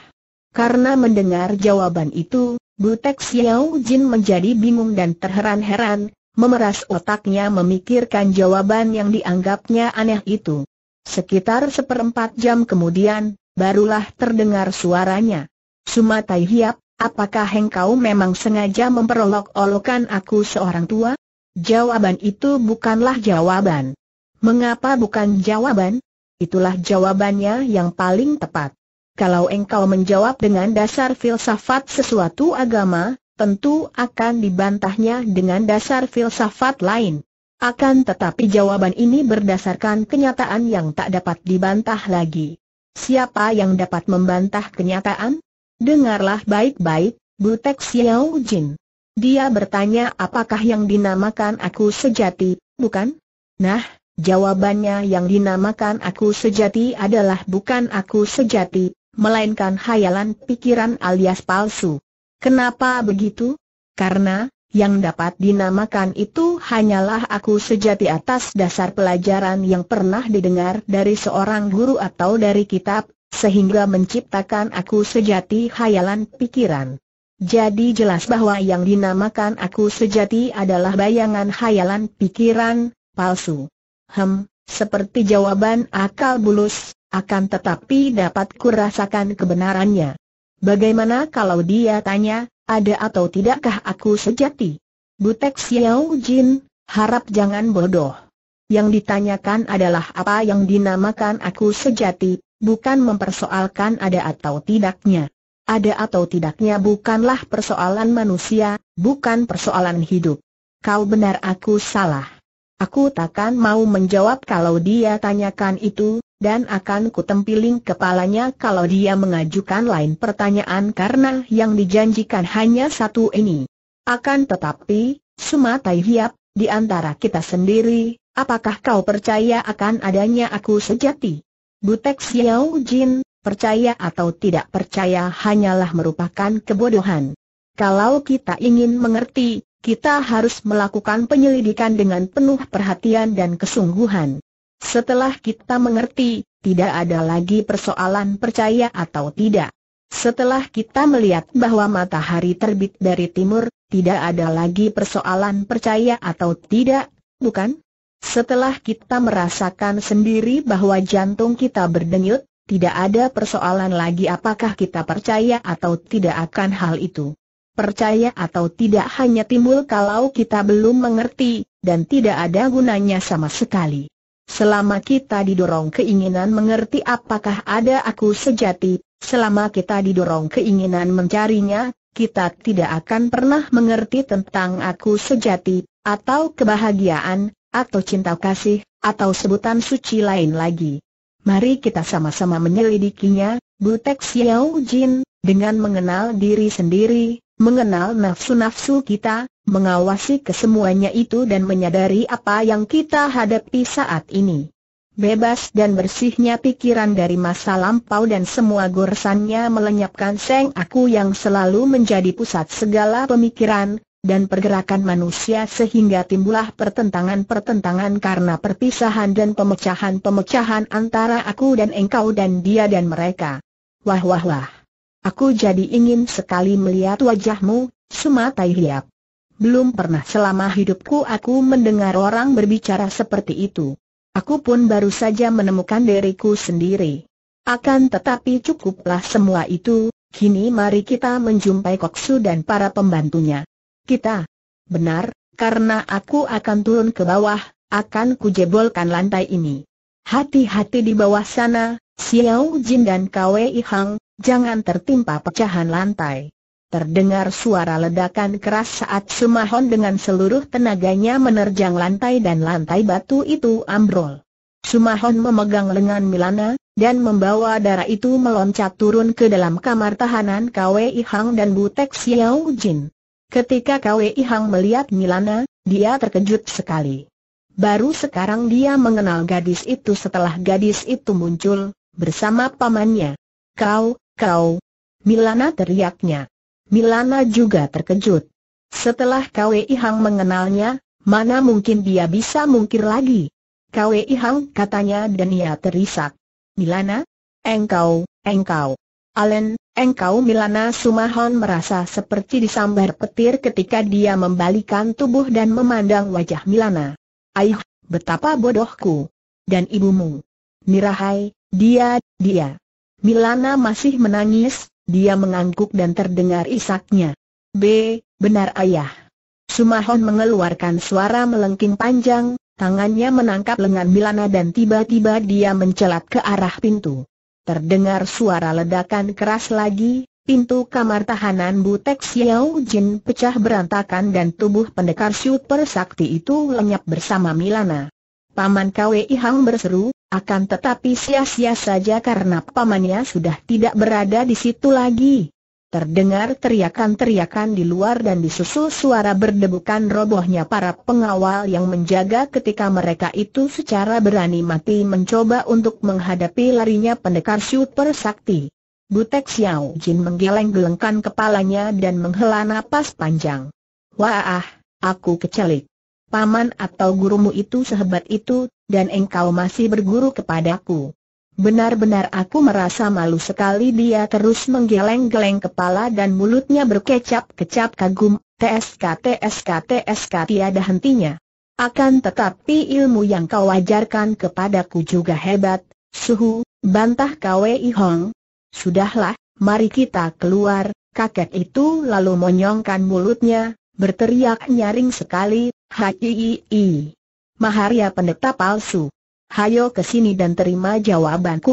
Karena mendengar jawaban itu, Butek Xiao Jin menjadi bingung dan terheran-heran, memeras otaknya memikirkan jawaban yang dianggapnya aneh itu. Sekitar seperempat jam kemudian, barulah terdengar suaranya. Sumatai Hiap, apakah engkau memang sengaja memperolok-olokan aku seorang tua? Jawaban itu bukanlah jawaban. Mengapa bukan jawaban? Itulah jawabannya yang paling tepat. Kalau engkau menjawab dengan dasar filsafat sesuatu agama, tentu akan dibantahnya dengan dasar filsafat lain. Akan tetapi jawaban ini berdasarkan kenyataan yang tak dapat dibantah lagi. Siapa yang dapat membantah kenyataan? Dengarlah baik-baik, Butek Xiao Jin. Dia bertanya apakah yang dinamakan aku sejati, bukan? Nah, jawabannya yang dinamakan aku sejati adalah bukan aku sejati, melainkan hayalan pikiran alias palsu. Kenapa begitu? Karena, yang dapat dinamakan itu hanyalah aku sejati atas dasar pelajaran yang pernah didengar dari seorang guru atau dari kitab, sehingga menciptakan aku sejati hayalan pikiran. Jadi jelas bahwa yang dinamakan aku sejati adalah bayangan hayalan pikiran, palsu. Hem, seperti jawaban akal bulus, akan tetapi dapat kurasakan kebenarannya. Bagaimana kalau dia tanya, ada atau tidakkah aku sejati? Butek Xiao Jin, harap jangan bodoh. Yang ditanyakan adalah apa yang dinamakan aku sejati, bukan mempersoalkan ada atau tidaknya. Ada atau tidaknya bukanlah persoalan manusia, bukan persoalan hidup. Kau benar aku salah. Aku takkan mau menjawab kalau dia tanyakan itu, dan akan kutempiling kepalanya kalau dia mengajukan lain pertanyaan karena yang dijanjikan hanya satu ini. Akan tetapi, Sumatai Hiap, di antara kita sendiri, apakah kau percaya akan adanya aku sejati? Butek Xiao Jin, percaya atau tidak percaya hanyalah merupakan kebodohan. Kalau kita ingin mengerti, kita harus melakukan penyelidikan dengan penuh perhatian dan kesungguhan. Setelah kita mengerti, tidak ada lagi persoalan percaya atau tidak. Setelah kita melihat bahwa matahari terbit dari timur, tidak ada lagi persoalan percaya atau tidak, bukan? Setelah kita merasakan sendiri bahwa jantung kita berdenyut, tidak ada persoalan lagi apakah kita percaya atau tidak akan hal itu. Percaya atau tidak hanya timbul kalau kita belum mengerti, dan tidak ada gunanya sama sekali. Selama kita didorong keinginan mengerti apakah ada aku sejati, selama kita didorong keinginan mencarinya, kita tidak akan pernah mengerti tentang aku sejati, atau kebahagiaan, atau cinta kasih, atau sebutan suci lain lagi. Mari kita sama-sama menyelidikinya, Butek Xiao Jin, dengan mengenal diri sendiri, mengenal nafsu-nafsu kita, mengawasi kesemuanya itu dan menyadari apa yang kita hadapi saat ini. Bebas dan bersihnya pikiran dari masa lampau dan semua goresannya melenyapkan Seng Aku yang selalu menjadi pusat segala pemikiran dan pergerakan manusia sehingga timbullah pertentangan-pertentangan karena perpisahan dan pemecahan-pemecahan antara aku dan engkau dan dia dan mereka. Wah wah wah. Aku jadi ingin sekali melihat wajahmu, Sumatai Hiap. Belum pernah selama hidupku aku mendengar orang berbicara seperti itu. Aku pun baru saja menemukan diriku sendiri. Akan tetapi cukuplah semua itu, kini mari kita menjumpai Koksu dan para pembantunya. Kita. Benar, karena aku akan turun ke bawah, akan kujebolkan lantai ini. Hati-hati di bawah sana, Xiao Jin dan Kwei Hang, jangan tertimpa pecahan lantai. Terdengar suara ledakan keras saat Sumahon dengan seluruh tenaganya menerjang lantai dan lantai batu itu ambrol. Sumahon memegang lengan Milana, dan membawa darah itu meloncat turun ke dalam kamar tahanan Kwei Hang dan Butek Xiao Jin. Ketika Kwei Hang melihat Milana, dia terkejut sekali. Baru sekarang dia mengenal gadis itu setelah gadis itu muncul, bersama pamannya. Kau, kau. Milana teriaknya. Milana juga terkejut. Setelah Kwei Hang mengenalnya, mana mungkin dia bisa mungkir lagi. Kwei Hang katanya dan ia terisak. Milana? Engkau, engkau. Allen, engkau Milana Sumahon merasa seperti disambar petir ketika dia membalikan tubuh dan memandang wajah Milana. Aih, betapa bodohku. Dan ibumu. Mirahai, dia, dia. Milana masih menangis, dia mengangguk dan terdengar isaknya. B, benar ayah. Sumahon mengeluarkan suara melengking panjang, tangannya menangkap lengan Milana dan tiba-tiba dia mencelat ke arah pintu. Terdengar suara ledakan keras lagi, Pintu kamar tahanan Butek Xiao Jin pecah berantakan dan tubuh pendekar super sakti itu lenyap bersama Milana. Paman Kwei Hang berseru, akan tetapi sia-sia saja karena pamannya sudah tidak berada di situ lagi. Terdengar teriakan-teriakan di luar dan disusul suara berdebukan robohnya para pengawal yang menjaga ketika mereka itu secara berani mati mencoba untuk menghadapi larinya pendekar super sakti. Butek Xiao Jin menggeleng-gelengkan kepalanya dan menghela napas panjang. Wah, aku kecelik. Paman atau gurumu itu sehebat itu, dan engkau masih berguru kepadaku. Benar-benar aku merasa malu sekali dia terus menggeleng-geleng kepala dan mulutnya berkecap-kecap kagum, TSK TSK TSK tiada hentinya. Akan tetapi ilmu yang kau ajarkan kepadaku juga hebat, suhu, bantah Kwei Hong, Sudahlah, mari kita keluar, kakek itu lalu monyongkan mulutnya, berteriak nyaring sekali, Hai Maharia pendeta palsu. Hayo ke sini dan terima jawabanku.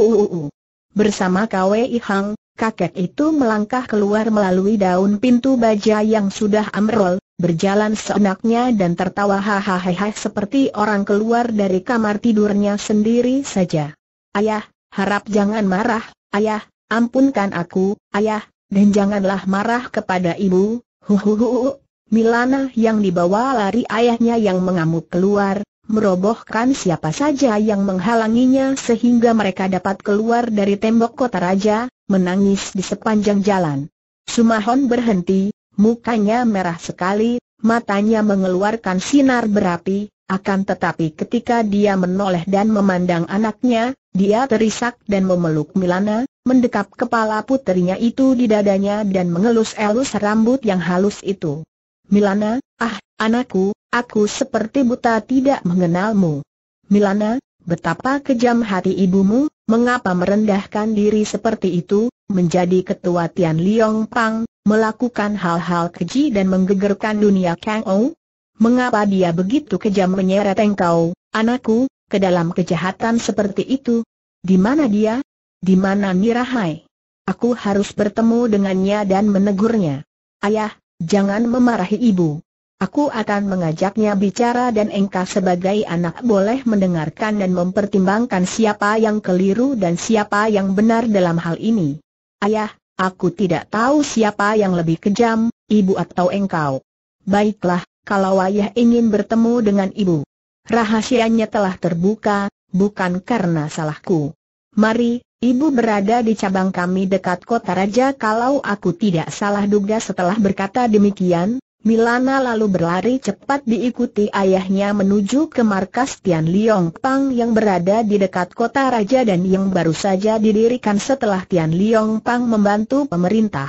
Bersama Kwei Hang, kakek itu melangkah keluar melalui daun pintu baja yang sudah amrol, berjalan seenaknya dan tertawa hahaha seperti orang keluar dari kamar tidurnya sendiri saja. Ayah, harap jangan marah, ayah, Ampunkan aku, ayah, dan janganlah marah kepada ibu, huhuhu. Milana yang dibawa lari ayahnya yang mengamuk keluar, merobohkan siapa saja yang menghalanginya sehingga mereka dapat keluar dari tembok kota raja, menangis di sepanjang jalan. Sumahon berhenti, mukanya merah sekali, matanya mengeluarkan sinar berapi, akan tetapi ketika dia menoleh dan memandang anaknya, dia terisak dan memeluk Milana, mendekap kepala puterinya itu di dadanya dan mengelus-elus rambut yang halus itu. Milana, ah, anakku, aku seperti buta tidak mengenalmu. Milana, betapa kejam hati ibumu, mengapa merendahkan diri seperti itu, menjadi ketua Tian Liong Pang, melakukan hal-hal keji dan menggegerkan dunia Kang Ou? Mengapa dia begitu kejam menyeret engkau, anakku, ke dalam kejahatan seperti itu? Di mana dia, di mana Mirahai? Aku harus bertemu dengannya dan menegurnya. Ayah, jangan memarahi ibu. Aku akan mengajaknya bicara dan engkau sebagai anak boleh mendengarkan dan mempertimbangkan siapa yang keliru dan siapa yang benar dalam hal ini. Ayah, aku tidak tahu siapa yang lebih kejam, ibu atau engkau. Baiklah, kalau ayah ingin bertemu dengan ibu. Rahasianya telah terbuka, bukan karena salahku. Mari, Ibu berada di cabang kami dekat kota raja kalau aku tidak salah duga setelah berkata demikian, Milana lalu berlari cepat diikuti ayahnya menuju ke markas Tian Liong Pang yang berada di dekat kota raja dan yang baru saja didirikan setelah Tian Liong Pang membantu pemerintah.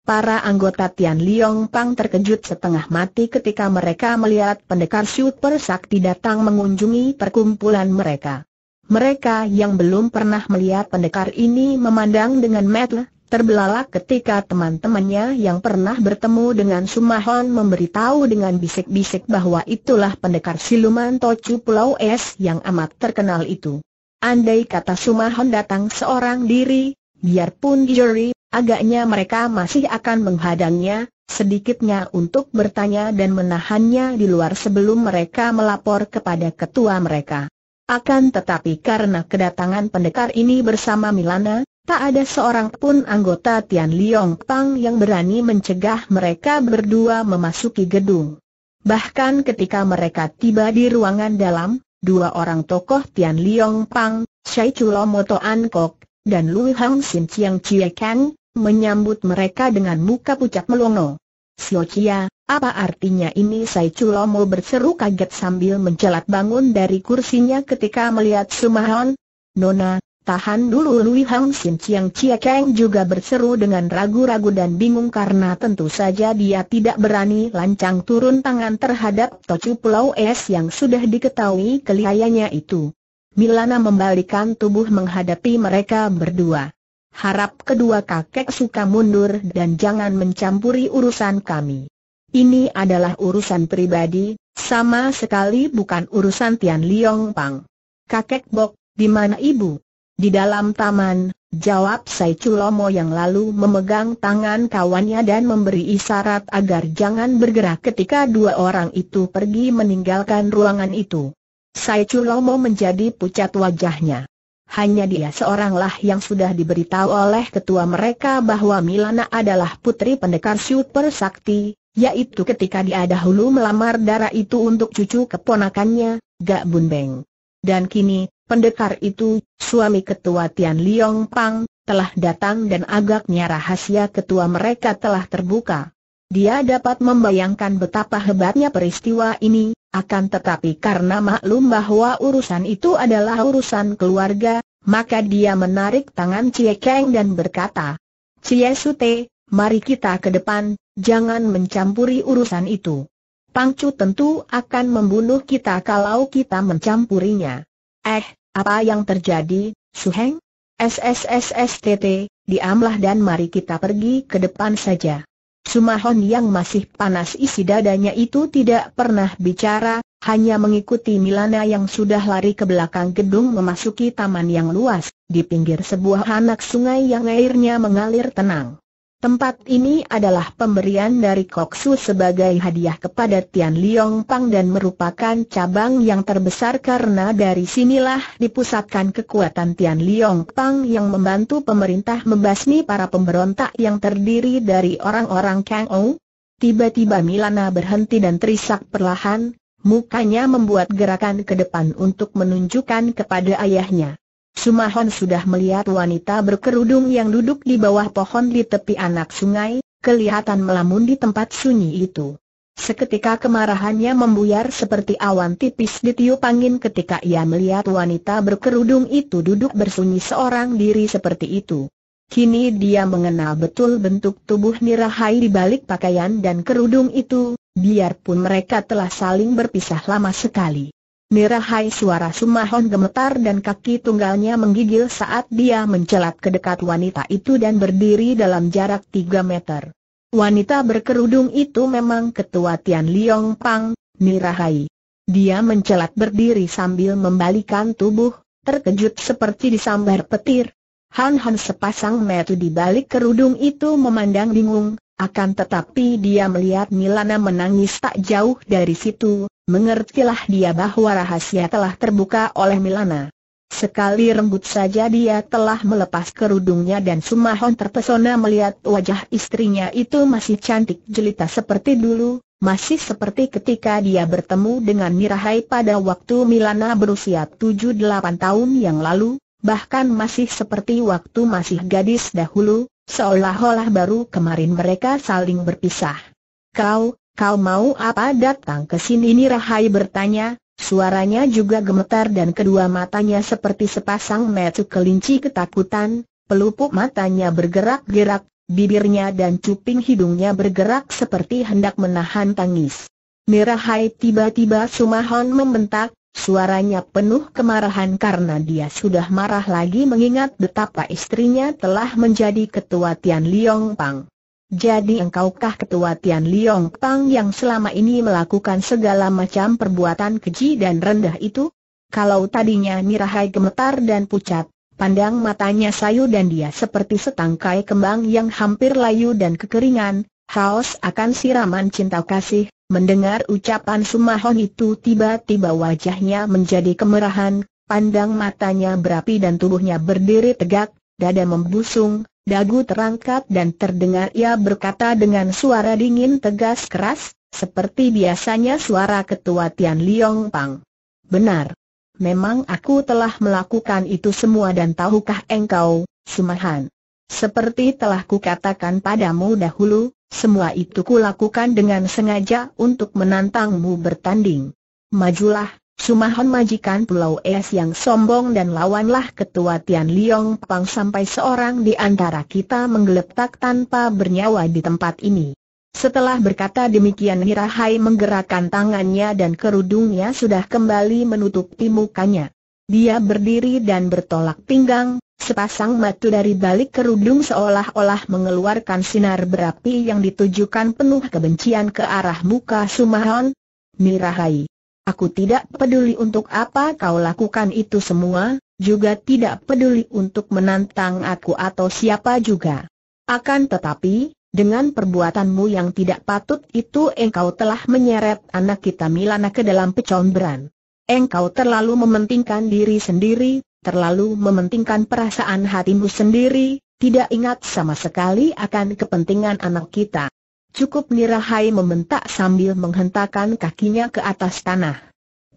Para anggota Tian Liong Pang terkejut setengah mati ketika mereka melihat pendekar super sakti datang mengunjungi perkumpulan mereka. Mereka yang belum pernah melihat pendekar ini memandang dengan metle, terbelalak ketika teman-temannya yang pernah bertemu dengan Sumahon memberitahu dengan bisik-bisik bahwa itulah pendekar siluman Tocu Pulau Es yang amat terkenal itu. Andai kata Sumahon datang seorang diri, biarpun juri, agaknya mereka masih akan menghadangnya, sedikitnya untuk bertanya dan menahannya di luar sebelum mereka melapor kepada ketua mereka. Akan tetapi karena kedatangan pendekar ini bersama Milana, tak ada seorang pun anggota Tian Liong Pang yang berani mencegah mereka berdua memasuki gedung. Bahkan ketika mereka tiba di ruangan dalam, dua orang tokoh Tian Liong Pang, Shai Chulo Moto An dan Lu Hang Sin Chiang Chie Kang, menyambut mereka dengan muka pucat melongo. Xiao apa artinya ini Sai Chulomo berseru kaget sambil mencelat bangun dari kursinya ketika melihat Sumahon. Nona, tahan dulu Lui Hang Sin Chiang Chia Kang juga berseru dengan ragu-ragu dan bingung karena tentu saja dia tidak berani lancang turun tangan terhadap Tocu Pulau Es yang sudah diketahui kelihayanya itu. Milana membalikan tubuh menghadapi mereka berdua. Harap kedua kakek suka mundur dan jangan mencampuri urusan kami. Ini adalah urusan pribadi, sama sekali bukan urusan Tian Liong Pang. Kakek Bok, di mana ibu? Di dalam taman, jawab Sai Chulomo yang lalu memegang tangan kawannya dan memberi isyarat agar jangan bergerak ketika dua orang itu pergi meninggalkan ruangan itu. Sai Chulomo menjadi pucat wajahnya. Hanya dia seoranglah yang sudah diberitahu oleh ketua mereka bahwa Milana adalah putri pendekar super sakti, yaitu ketika dia dahulu melamar darah itu untuk cucu keponakannya, Gak Bun Beng. Dan kini, pendekar itu, suami ketua Tian Liong Pang, telah datang dan agaknya rahasia ketua mereka telah terbuka. Dia dapat membayangkan betapa hebatnya peristiwa ini, akan tetapi karena maklum bahwa urusan itu adalah urusan keluarga, maka dia menarik tangan Cie Keng dan berkata, Cie Sute, mari kita ke depan, jangan mencampuri urusan itu. Pangcu tentu akan membunuh kita kalau kita mencampurinya. Eh, apa yang terjadi, Suheng? SSSSTT, diamlah dan mari kita pergi ke depan saja. Sumahon yang masih panas isi dadanya itu tidak pernah bicara, hanya mengikuti Milana yang sudah lari ke belakang gedung memasuki taman yang luas, di pinggir sebuah anak sungai yang airnya mengalir tenang. Tempat ini adalah pemberian dari Koksu sebagai hadiah kepada Tian Liong Pang dan merupakan cabang yang terbesar karena dari sinilah dipusatkan kekuatan Tian Liong Pang yang membantu pemerintah membasmi para pemberontak yang terdiri dari orang-orang Kang Ou. Tiba-tiba Milana berhenti dan terisak perlahan, mukanya membuat gerakan ke depan untuk menunjukkan kepada ayahnya. Sumahon sudah melihat wanita berkerudung yang duduk di bawah pohon di tepi anak sungai, kelihatan melamun di tempat sunyi itu. Seketika kemarahannya membuyar seperti awan tipis ditiup angin ketika ia melihat wanita berkerudung itu duduk bersunyi seorang diri seperti itu. Kini dia mengenal betul bentuk tubuh Nirahai di balik pakaian dan kerudung itu, biarpun mereka telah saling berpisah lama sekali. Nirahai suara Sumahon gemetar dan kaki tunggalnya menggigil saat dia mencelat ke dekat wanita itu dan berdiri dalam jarak tiga meter. Wanita berkerudung itu memang ketua Tian Liong Pang, Nirahai. Dia mencelat berdiri sambil membalikan tubuh, terkejut seperti disambar petir. Han Han sepasang metu di balik kerudung itu memandang bingung, akan tetapi dia melihat Milana menangis tak jauh dari situ, mengertilah dia bahwa rahasia telah terbuka oleh Milana. Sekali rembut saja dia telah melepas kerudungnya dan Sumahon terpesona melihat wajah istrinya itu masih cantik jelita seperti dulu, masih seperti ketika dia bertemu dengan Mirahai pada waktu Milana berusia 7-8 tahun yang lalu, bahkan masih seperti waktu masih gadis dahulu, Seolah-olah baru kemarin mereka saling berpisah. Kau, kau mau apa datang ke sini? Ini Rahai bertanya, suaranya juga gemetar dan kedua matanya seperti sepasang mata kelinci ketakutan, pelupuk matanya bergerak-gerak, bibirnya dan cuping hidungnya bergerak seperti hendak menahan tangis. Nirahai tiba-tiba Sumahon membentak, Suaranya penuh kemarahan karena dia sudah marah lagi mengingat betapa istrinya telah menjadi ketua Tian Liong Pang. Jadi engkaukah ketua Tian Liong Pang yang selama ini melakukan segala macam perbuatan keji dan rendah itu? Kalau tadinya Mirahai gemetar dan pucat, pandang matanya sayu dan dia seperti setangkai kembang yang hampir layu dan kekeringan, haus akan siraman cinta kasih, mendengar ucapan Sumahon itu tiba-tiba wajahnya menjadi kemerahan, pandang matanya berapi dan tubuhnya berdiri tegak, dada membusung, dagu terangkat dan terdengar ia berkata dengan suara dingin tegas keras, seperti biasanya suara ketua Tian Liang Pang. Benar. Memang aku telah melakukan itu semua dan tahukah engkau, Sumahan? Seperti telah kukatakan padamu dahulu, semua itu kulakukan dengan sengaja untuk menantangmu bertanding. Majulah, Sumahon majikan Pulau Es yang sombong dan lawanlah ketua Tian Liong Pang sampai seorang di antara kita menggeletak tanpa bernyawa di tempat ini. Setelah berkata demikian Hirahai menggerakkan tangannya dan kerudungnya sudah kembali menutupi mukanya. Dia berdiri dan bertolak pinggang, Sepasang mata dari balik kerudung seolah-olah mengeluarkan sinar berapi yang ditujukan penuh kebencian ke arah muka Sumahon. Mirahai, aku tidak peduli untuk apa kau lakukan itu semua, juga tidak peduli untuk menantang aku atau siapa juga. Akan tetapi, dengan perbuatanmu yang tidak patut itu engkau telah menyeret anak kita Milana ke dalam beran. Engkau terlalu mementingkan diri sendiri, terlalu mementingkan perasaan hatimu sendiri, tidak ingat sama sekali akan kepentingan anak kita. Cukup Nirahai membentak sambil menghentakkan kakinya ke atas tanah.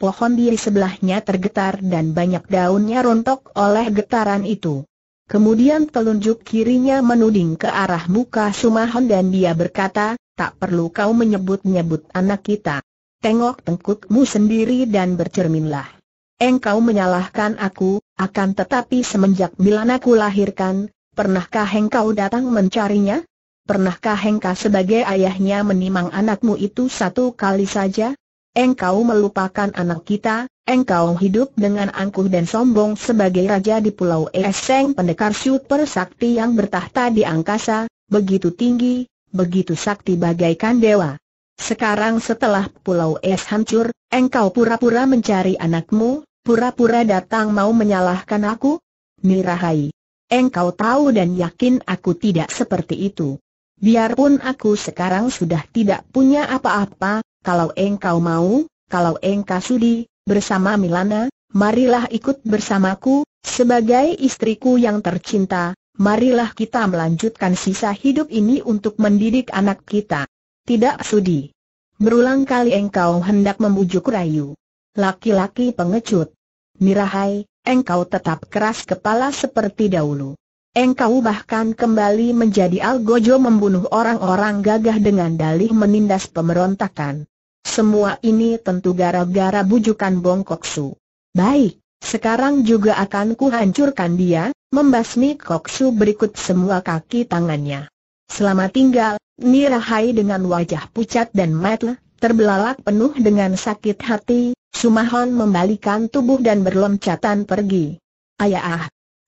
Pohon di sebelahnya tergetar dan banyak daunnya rontok oleh getaran itu. Kemudian telunjuk kirinya menuding ke arah muka Sumahon dan dia berkata, tak perlu kau menyebut-nyebut anak kita. Tengok tengkukmu sendiri dan bercerminlah engkau menyalahkan aku, akan tetapi semenjak bilaNaku aku lahirkan, pernahkah engkau datang mencarinya? Pernahkah engkau sebagai ayahnya menimang anakmu itu satu kali saja? Engkau melupakan anak kita, engkau hidup dengan angkuh dan sombong sebagai raja di pulau Eseng pendekar super sakti yang bertahta di angkasa, begitu tinggi, begitu sakti bagaikan dewa. Sekarang setelah Pulau Es hancur, engkau pura-pura mencari anakmu, pura-pura datang mau menyalahkan aku? Mirahai. Engkau tahu dan yakin aku tidak seperti itu. Biarpun aku sekarang sudah tidak punya apa-apa, kalau engkau mau, kalau engkau sudi, bersama Milana, marilah ikut bersamaku, sebagai istriku yang tercinta, marilah kita melanjutkan sisa hidup ini untuk mendidik anak kita. Tidak sudi. Berulang kali engkau hendak membujuk rayu. Laki-laki pengecut. Mirahai, engkau tetap keras kepala seperti dahulu. Engkau bahkan kembali menjadi algojo membunuh orang-orang gagah dengan dalih menindas pemberontakan. Semua ini tentu gara-gara bujukan Bongkok Su. Baik, sekarang juga akan kuhancurkan dia, membasmi Koksu berikut semua kaki tangannya. Selamat tinggal, Nirahai dengan wajah pucat dan metel, terbelalak penuh dengan sakit hati, Sumahon membalikan tubuh dan berloncatan pergi. Ayah ah,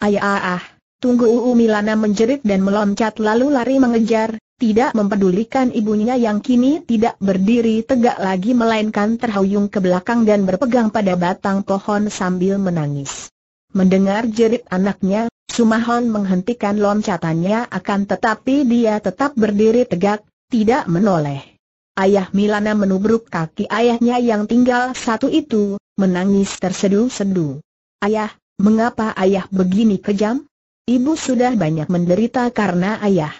ayah ah, ah, tunggu Uu Milana menjerit dan meloncat lalu lari mengejar, tidak mempedulikan ibunya yang kini tidak berdiri tegak lagi melainkan terhuyung ke belakang dan berpegang pada batang pohon sambil menangis. Mendengar jerit anaknya, Sumahon menghentikan loncatannya akan tetapi dia tetap berdiri tegak, tidak menoleh. Ayah Milana menubruk kaki ayahnya yang tinggal satu itu, menangis tersedu-sedu. Ayah, mengapa ayah begini kejam? Ibu sudah banyak menderita karena ayah.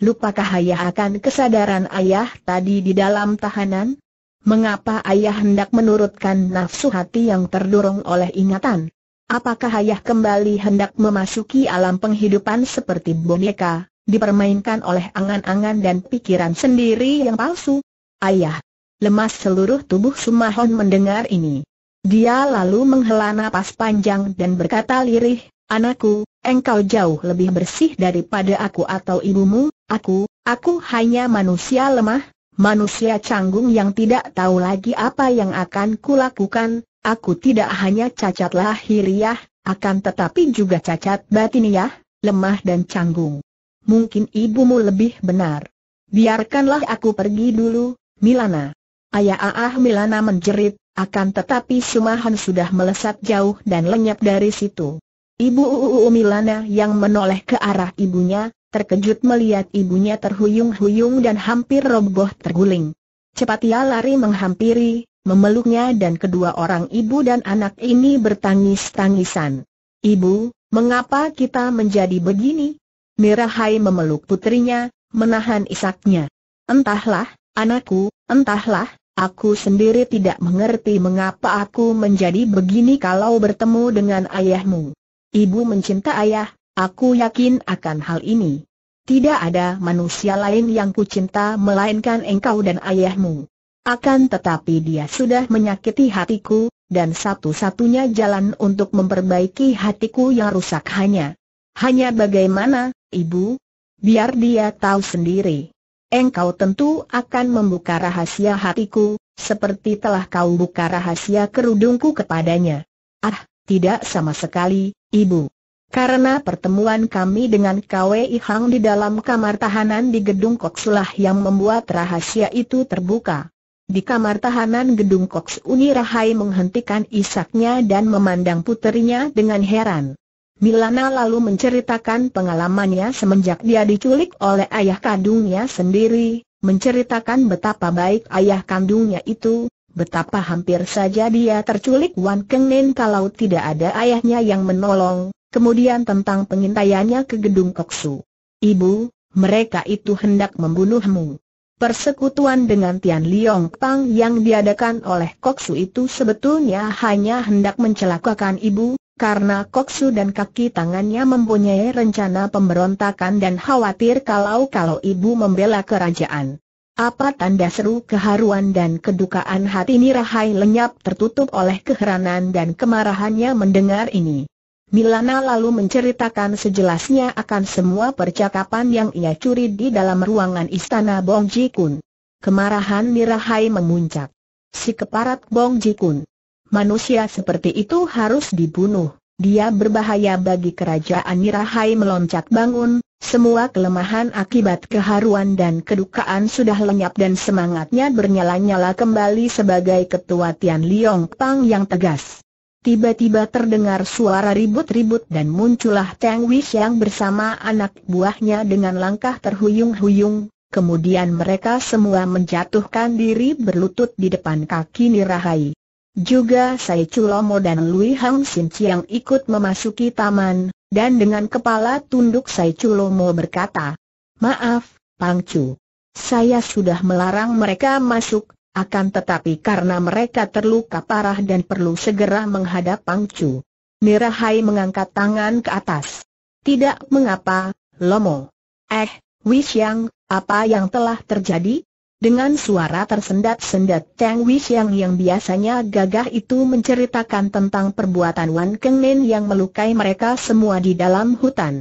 Lupakah ayah akan kesadaran ayah tadi di dalam tahanan? Mengapa ayah hendak menurutkan nafsu hati yang terdorong oleh ingatan? Apakah ayah kembali hendak memasuki alam penghidupan seperti boneka, dipermainkan oleh angan-angan dan pikiran sendiri yang palsu? Ayah. Lemas seluruh tubuh Sumahon mendengar ini. Dia lalu menghela napas panjang dan berkata lirih, Anakku, engkau jauh lebih bersih daripada aku atau ibumu, aku, aku hanya manusia lemah, manusia canggung yang tidak tahu lagi apa yang akan kulakukan, Aku tidak hanya cacat lahiriah, ya, akan tetapi juga cacat batiniah, ya, lemah dan canggung. Mungkin ibumu lebih benar. Biarkanlah aku pergi dulu, Milana. Ayah ah Milana menjerit, akan tetapi Sumahan sudah melesat jauh dan lenyap dari situ. Ibu Uuu Milana yang menoleh ke arah ibunya, terkejut melihat ibunya terhuyung-huyung dan hampir roboh terguling. Cepat ia lari menghampiri, memeluknya dan kedua orang ibu dan anak ini bertangis-tangisan. Ibu, mengapa kita menjadi begini? Mirahai memeluk putrinya, menahan isaknya. Entahlah, anakku, entahlah, Aku sendiri tidak mengerti mengapa aku menjadi begini kalau bertemu dengan ayahmu. Ibu mencinta ayah, aku yakin akan hal ini. Tidak ada manusia lain yang kucinta melainkan engkau dan ayahmu. Akan tetapi dia sudah menyakiti hatiku, dan satu-satunya jalan untuk memperbaiki hatiku yang rusak hanya. Hanya bagaimana, ibu? Biar dia tahu sendiri. Engkau tentu akan membuka rahasia hatiku, seperti telah kau buka rahasia kerudungku kepadanya. Ah, tidak sama sekali, ibu. Karena pertemuan kami dengan KWI Hang di dalam kamar tahanan di gedung Koksulah yang membuat rahasia itu terbuka. Di kamar tahanan gedung Koks Rahai menghentikan isaknya dan memandang puterinya dengan heran. Milana lalu menceritakan pengalamannya semenjak dia diculik oleh ayah kandungnya sendiri, menceritakan betapa baik ayah kandungnya itu, betapa hampir saja dia terculik Wan Keng kalau tidak ada ayahnya yang menolong, kemudian tentang pengintaiannya ke gedung Koksu. Ibu, mereka itu hendak membunuhmu. Persekutuan dengan Tian Liong Pang yang diadakan oleh Koksu itu sebetulnya hanya hendak mencelakakan ibu, karena Koksu dan kaki tangannya mempunyai rencana pemberontakan dan khawatir kalau-kalau ibu membela kerajaan. Apa tanda seru keharuan dan kedukaan hati Nirahai lenyap tertutup oleh keheranan dan kemarahannya mendengar ini. Milana lalu menceritakan sejelasnya akan semua percakapan yang ia curi di dalam ruangan istana Bong Kun. Kemarahan Nirahai memuncak. Si keparat Bong Kun. Manusia seperti itu harus dibunuh. Dia berbahaya bagi kerajaan Nirahai meloncat bangun, semua kelemahan akibat keharuan dan kedukaan sudah lenyap dan semangatnya bernyala-nyala kembali sebagai ketua Tian Liong Pang yang tegas. Tiba-tiba terdengar suara ribut-ribut dan muncullah Tang yang bersama anak buahnya dengan langkah terhuyung-huyung, kemudian mereka semua menjatuhkan diri berlutut di depan kaki Nirahai. Juga Sai Chulomo dan Lui Hang Sin Chiang ikut memasuki taman, dan dengan kepala tunduk Sai Chulomo berkata, Maaf, Pang Chu, Saya sudah melarang mereka masuk, akan tetapi karena mereka terluka parah dan perlu segera menghadap Pangcu. Nirahai mengangkat tangan ke atas. Tidak mengapa, Lomo. Eh, Wishang, apa yang telah terjadi? Dengan suara tersendat-sendat Tang Wishang yang biasanya gagah itu menceritakan tentang perbuatan Wan Kengmin yang melukai mereka semua di dalam hutan.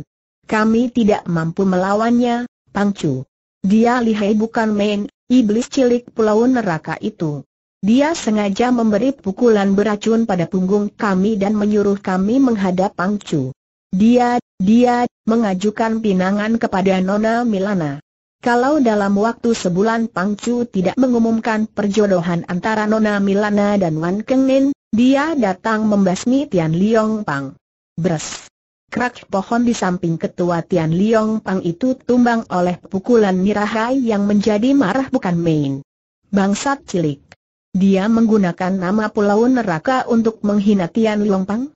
Kami tidak mampu melawannya, Pangcu. Dia lihai bukan main, iblis cilik pulau neraka itu. Dia sengaja memberi pukulan beracun pada punggung kami dan menyuruh kami menghadap Pangcu. Dia, dia, mengajukan pinangan kepada Nona Milana. Kalau dalam waktu sebulan Pangcu tidak mengumumkan perjodohan antara Nona Milana dan Wan Kengnin, dia datang membasmi Tian Liong Pang. Bres. Kerak pohon di samping ketua Tian Liong Pang itu tumbang oleh pukulan Mirahai yang menjadi marah bukan main. Bangsat cilik. Dia menggunakan nama Pulau Neraka untuk menghina Tian Liong Pang.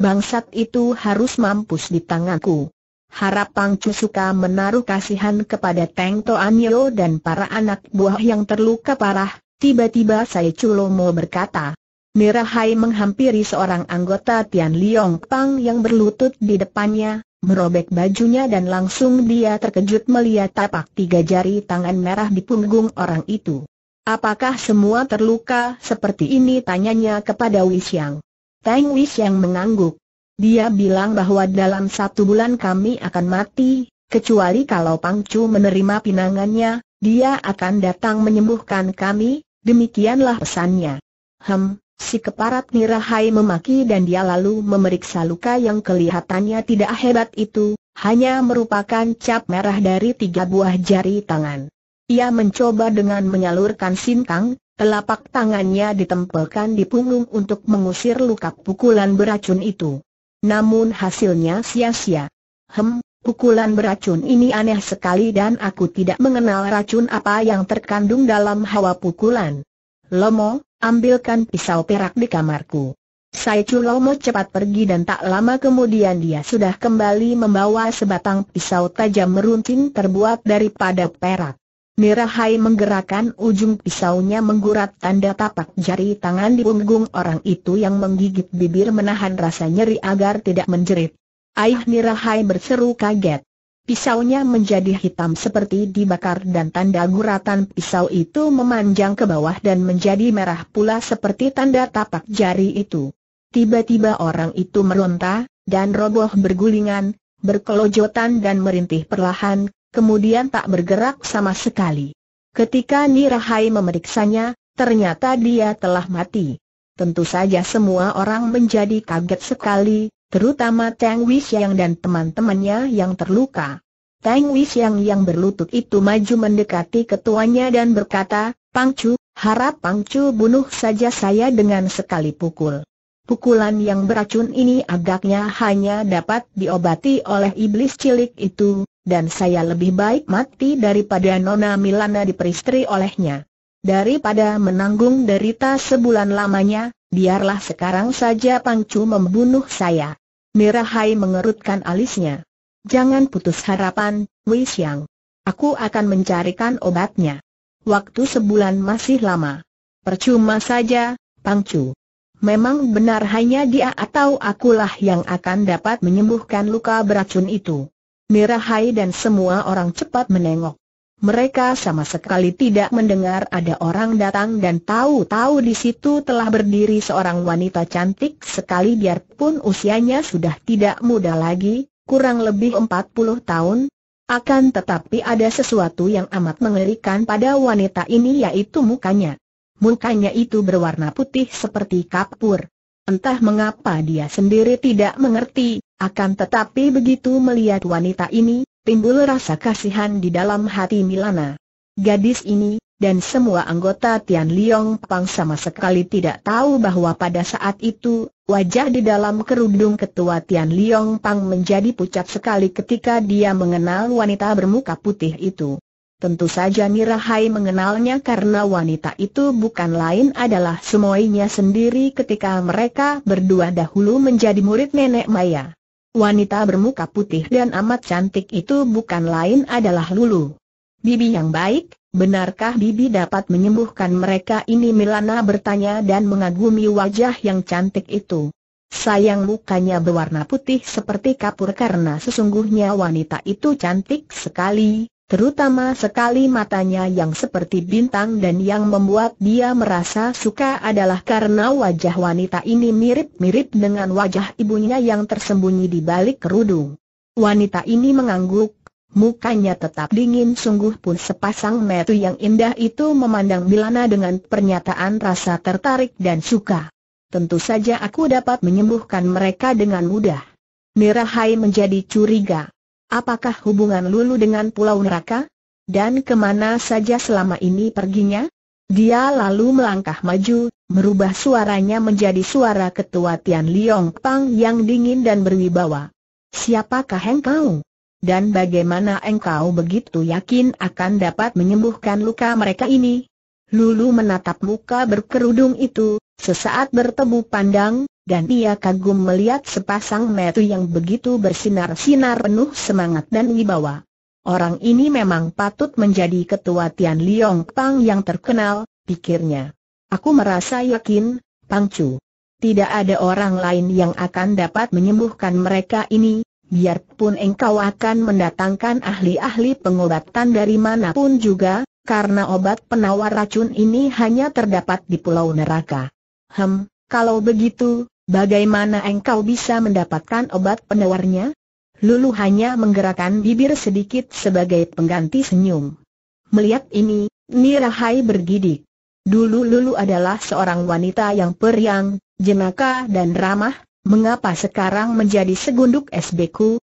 Bangsat itu harus mampus di tanganku. Harap Pang suka menaruh kasihan kepada Teng Toanyo dan para anak buah yang terluka parah, tiba-tiba saya mau berkata. Mirahai menghampiri seorang anggota Tian Liong Pang yang berlutut di depannya, merobek bajunya dan langsung dia terkejut melihat tapak tiga jari tangan merah di punggung orang itu. Apakah semua terluka seperti ini tanyanya kepada Wei Xiang. Tang Wei Xiang mengangguk. Dia bilang bahwa dalam satu bulan kami akan mati, kecuali kalau Pang Chu menerima pinangannya, dia akan datang menyembuhkan kami, demikianlah pesannya. Hem, Si keparat Nirahai memaki dan dia lalu memeriksa luka yang kelihatannya tidak hebat itu, hanya merupakan cap merah dari tiga buah jari tangan. Ia mencoba dengan menyalurkan sintang, telapak tangannya ditempelkan di punggung untuk mengusir luka pukulan beracun itu. Namun hasilnya sia-sia. Hem, pukulan beracun ini aneh sekali dan aku tidak mengenal racun apa yang terkandung dalam hawa pukulan. Lomo, Ambilkan pisau perak di kamarku. Sai Chulomo cepat pergi dan tak lama kemudian dia sudah kembali membawa sebatang pisau tajam meruncing terbuat daripada perak. Nirahai menggerakkan ujung pisaunya menggurat tanda tapak jari tangan di punggung orang itu yang menggigit bibir menahan rasa nyeri agar tidak menjerit. Aih Nirahai berseru kaget. Pisaunya menjadi hitam seperti dibakar dan tanda guratan pisau itu memanjang ke bawah dan menjadi merah pula seperti tanda tapak jari itu. Tiba-tiba orang itu meronta, dan roboh bergulingan, berkelojotan dan merintih perlahan, kemudian tak bergerak sama sekali. Ketika Nirahai memeriksanya, ternyata dia telah mati. Tentu saja semua orang menjadi kaget sekali, terutama Tang Wixiang dan teman-temannya yang terluka. Tang Wixiang yang berlutut itu maju mendekati ketuanya dan berkata, Pangcu, harap Pangcu bunuh saja saya dengan sekali pukul. Pukulan yang beracun ini agaknya hanya dapat diobati oleh iblis cilik itu, dan saya lebih baik mati daripada Nona Milana diperistri olehnya. Daripada menanggung derita sebulan lamanya, biarlah sekarang saja Pang Chu membunuh saya. Mirahai mengerutkan alisnya. Jangan putus harapan, Wei Xiang. Aku akan mencarikan obatnya. Waktu sebulan masih lama. Percuma saja, Pang Pangcu. Memang benar hanya dia atau akulah yang akan dapat menyembuhkan luka beracun itu. Mirahai dan semua orang cepat menengok. Mereka sama sekali tidak mendengar ada orang datang dan tahu-tahu di situ telah berdiri seorang wanita cantik sekali biarpun usianya sudah tidak muda lagi, kurang lebih 40 tahun. Akan tetapi ada sesuatu yang amat mengerikan pada wanita ini yaitu mukanya. Mukanya itu berwarna putih seperti kapur. Entah mengapa dia sendiri tidak mengerti, akan tetapi begitu melihat wanita ini, timbul rasa kasihan di dalam hati Milana. Gadis ini, dan semua anggota Tian Liong Pang sama sekali tidak tahu bahwa pada saat itu, wajah di dalam kerudung ketua Tian Liong Pang menjadi pucat sekali ketika dia mengenal wanita bermuka putih itu. Tentu saja Nirahai mengenalnya karena wanita itu bukan lain adalah semuanya sendiri ketika mereka berdua dahulu menjadi murid nenek Maya. Wanita bermuka putih dan amat cantik itu bukan lain adalah Lulu. Bibi yang baik, benarkah Bibi dapat menyembuhkan mereka ini Milana bertanya dan mengagumi wajah yang cantik itu. Sayang mukanya berwarna putih seperti kapur karena sesungguhnya wanita itu cantik sekali, Terutama sekali matanya yang seperti bintang dan yang membuat dia merasa suka adalah karena wajah wanita ini mirip-mirip dengan wajah ibunya yang tersembunyi di balik kerudung. Wanita ini mengangguk, mukanya tetap dingin sungguh pun sepasang metu yang indah itu memandang Milana dengan pernyataan rasa tertarik dan suka. Tentu saja aku dapat menyembuhkan mereka dengan mudah. Mirahai menjadi curiga. Apakah hubungan Lulu dengan Pulau Neraka? Dan kemana saja selama ini perginya? Dia lalu melangkah maju, merubah suaranya menjadi suara ketua Tian Liong Pang yang dingin dan berwibawa. Siapakah engkau? Dan bagaimana engkau begitu yakin akan dapat menyembuhkan luka mereka ini? Lulu menatap muka berkerudung itu, Sesaat bertemu pandang, dan ia kagum melihat sepasang metu yang begitu bersinar-sinar penuh semangat dan wibawa. Orang ini memang patut menjadi ketua Tian Liong Pang yang terkenal, pikirnya. Aku merasa yakin, Pang Chu. Tidak ada orang lain yang akan dapat menyembuhkan mereka ini, biarpun engkau akan mendatangkan ahli-ahli pengobatan dari manapun juga, karena obat penawar racun ini hanya terdapat di Pulau Neraka. Hem, kalau begitu, bagaimana engkau bisa mendapatkan obat penawarnya? Lulu hanya menggerakkan bibir sedikit sebagai pengganti senyum. Melihat ini, Nirahai bergidik. Dulu Lulu adalah seorang wanita yang periang, jenaka dan ramah, mengapa sekarang menjadi segunduk es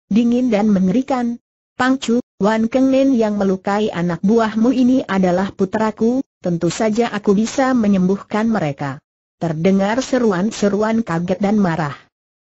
dingin dan mengerikan? Pangcu, Wan Kengin yang melukai anak buahmu ini adalah putraku, tentu saja aku bisa menyembuhkan mereka. Terdengar seruan-seruan kaget dan marah.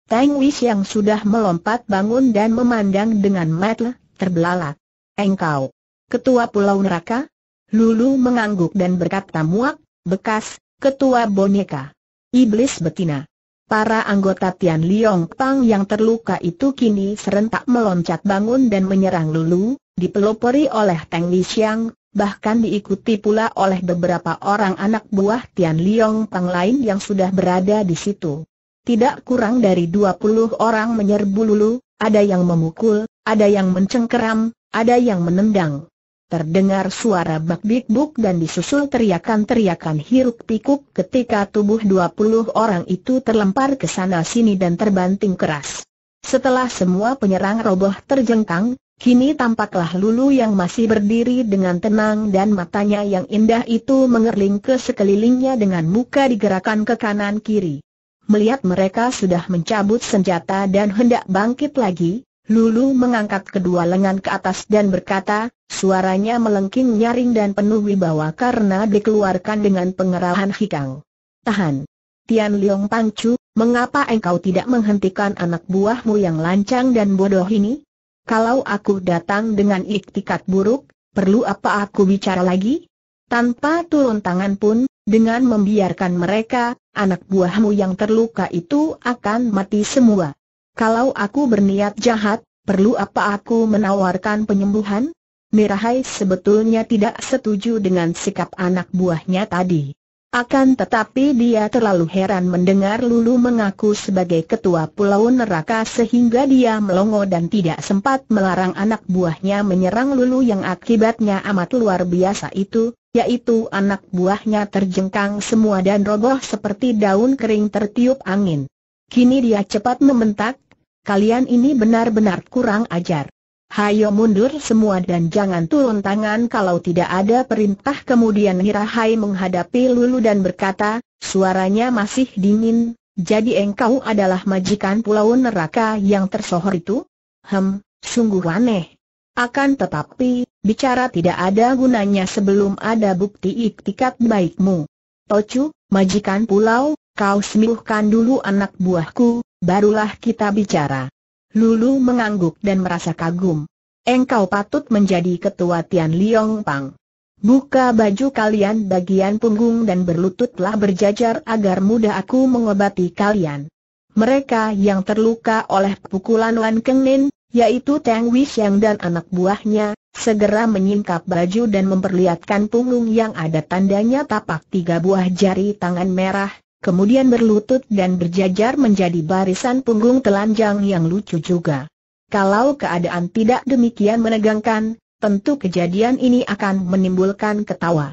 Tang Wis yang sudah melompat bangun dan memandang dengan mata terbelalak. Engkau, ketua pulau neraka? Lulu mengangguk dan berkata muak, bekas, ketua boneka. Iblis betina. Para anggota Tian Liong Pang yang terluka itu kini serentak meloncat bangun dan menyerang Lulu, dipelopori oleh Teng Wisiang, bahkan diikuti pula oleh beberapa orang anak buah Tian Liong Pang lain yang sudah berada di situ. Tidak kurang dari 20 orang menyerbu Lulu, ada yang memukul, ada yang mencengkeram, ada yang menendang. Terdengar suara bak-bik-buk dan disusul teriakan-teriakan hiruk pikuk ketika tubuh 20 orang itu terlempar ke sana sini dan terbanting keras. Setelah semua penyerang roboh terjengkang, Kini tampaklah Lulu yang masih berdiri dengan tenang dan matanya yang indah itu mengerling ke sekelilingnya dengan muka digerakkan ke kanan kiri. Melihat mereka sudah mencabut senjata dan hendak bangkit lagi, Lulu mengangkat kedua lengan ke atas dan berkata, suaranya melengking nyaring dan penuh wibawa karena dikeluarkan dengan pengerahan hikang. Tahan! Tian Leong Pangcu, mengapa engkau tidak menghentikan anak buahmu yang lancang dan bodoh ini? Kalau aku datang dengan iktikat buruk, perlu apa aku bicara lagi? Tanpa turun tangan pun, dengan membiarkan mereka, anak buahmu yang terluka itu akan mati semua. Kalau aku berniat jahat, perlu apa aku menawarkan penyembuhan? Mirahai sebetulnya tidak setuju dengan sikap anak buahnya tadi. Akan tetapi dia terlalu heran mendengar Lulu mengaku sebagai ketua pulau neraka sehingga dia melongo dan tidak sempat melarang anak buahnya menyerang Lulu yang akibatnya amat luar biasa itu, yaitu anak buahnya terjengkang semua dan roboh seperti daun kering tertiup angin. Kini dia cepat membentak, kalian ini benar-benar kurang ajar. Hayo mundur semua dan jangan turun tangan kalau tidak ada perintah Kemudian Hirahai menghadapi Lulu dan berkata, suaranya masih dingin, jadi engkau adalah majikan pulau neraka yang tersohor itu? Hem, sungguh aneh. Akan tetapi, bicara tidak ada gunanya sebelum ada bukti iktikat baikmu. Tocu, majikan pulau, kau sembuhkan dulu anak buahku, barulah kita bicara. Lulu mengangguk dan merasa kagum. Engkau patut menjadi ketua Tian Liong Pang. Buka baju kalian bagian punggung dan berlututlah berjajar agar mudah aku mengobati kalian. Mereka yang terluka oleh pukulan Wan Keng Kengnin, yaitu Tang Wixiang dan anak buahnya, segera menyingkap baju dan memperlihatkan punggung yang ada tandanya tapak tiga buah jari tangan merah, kemudian berlutut dan berjajar menjadi barisan punggung telanjang yang lucu juga. Kalau keadaan tidak demikian menegangkan, tentu kejadian ini akan menimbulkan ketawa.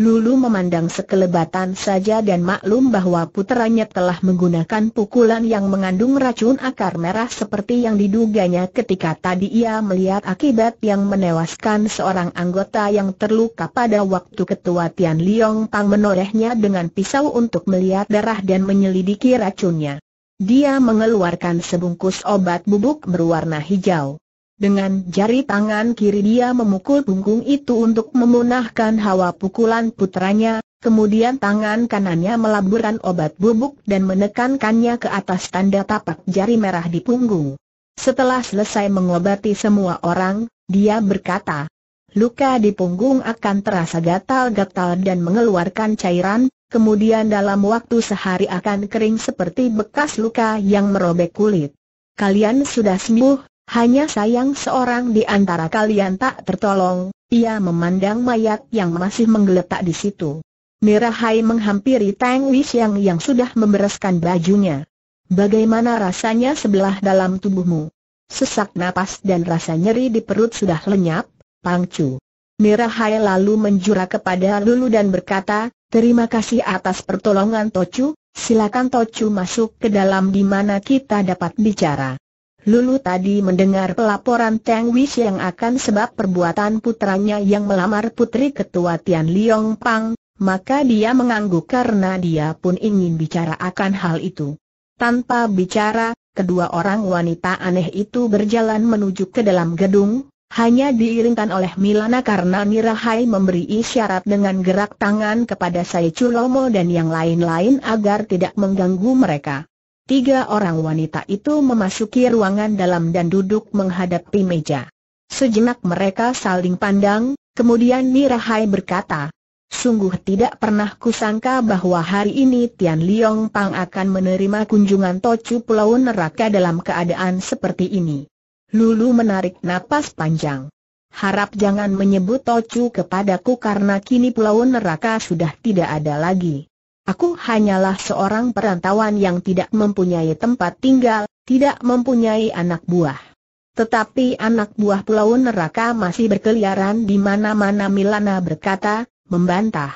Lulu memandang sekelebatan saja dan maklum bahwa puteranya telah menggunakan pukulan yang mengandung racun akar merah seperti yang diduganya ketika tadi ia melihat akibat yang menewaskan seorang anggota yang terluka pada waktu ketua Tian Liong Pang menorehnya dengan pisau untuk melihat darah dan menyelidiki racunnya. Dia mengeluarkan sebungkus obat bubuk berwarna hijau. Dengan jari tangan kiri dia memukul punggung itu untuk memunahkan hawa pukulan putranya, kemudian tangan kanannya melaburkan obat bubuk dan menekankannya ke atas tanda tapak jari merah di punggung. Setelah selesai mengobati semua orang, dia berkata, luka di punggung akan terasa gatal-gatal dan mengeluarkan cairan, kemudian dalam waktu sehari akan kering seperti bekas luka yang merobek kulit. Kalian sudah sembuh, hanya sayang seorang di antara kalian tak tertolong, ia memandang mayat yang masih menggeletak di situ. Mirahai menghampiri Tang Wishang yang sudah membereskan bajunya. Bagaimana rasanya sebelah dalam tubuhmu? Sesak napas dan rasa nyeri di perut sudah lenyap, pangcu. Mirahai lalu menjurah kepada Lulu dan berkata, Terima kasih atas pertolongan Tocu, silakan Tocu masuk ke dalam di mana kita dapat bicara. Lulu tadi mendengar pelaporan Teng Wish yang akan sebab perbuatan putranya yang melamar putri ketua Tian Liong Pang, maka dia mengangguk karena dia pun ingin bicara akan hal itu. Tanpa bicara, kedua orang wanita aneh itu berjalan menuju ke dalam gedung, hanya diiringkan oleh Milana karena Nirahai memberi isyarat dengan gerak tangan kepada Sai Chulomo dan yang lain-lain agar tidak mengganggu mereka. Tiga orang wanita itu memasuki ruangan dalam dan duduk menghadapi meja. Sejenak mereka saling pandang, kemudian Mirahai berkata, Sungguh tidak pernah kusangka bahwa hari ini Tian Liong Pang akan menerima kunjungan Tocu Pulau Neraka dalam keadaan seperti ini. Lulu menarik napas panjang. Harap jangan menyebut Tocu kepadaku karena kini Pulau Neraka sudah tidak ada lagi. Aku hanyalah seorang perantauan yang tidak mempunyai tempat tinggal, tidak mempunyai anak buah. Tetapi anak buah pulau neraka masih berkeliaran di mana-mana Milana berkata, membantah.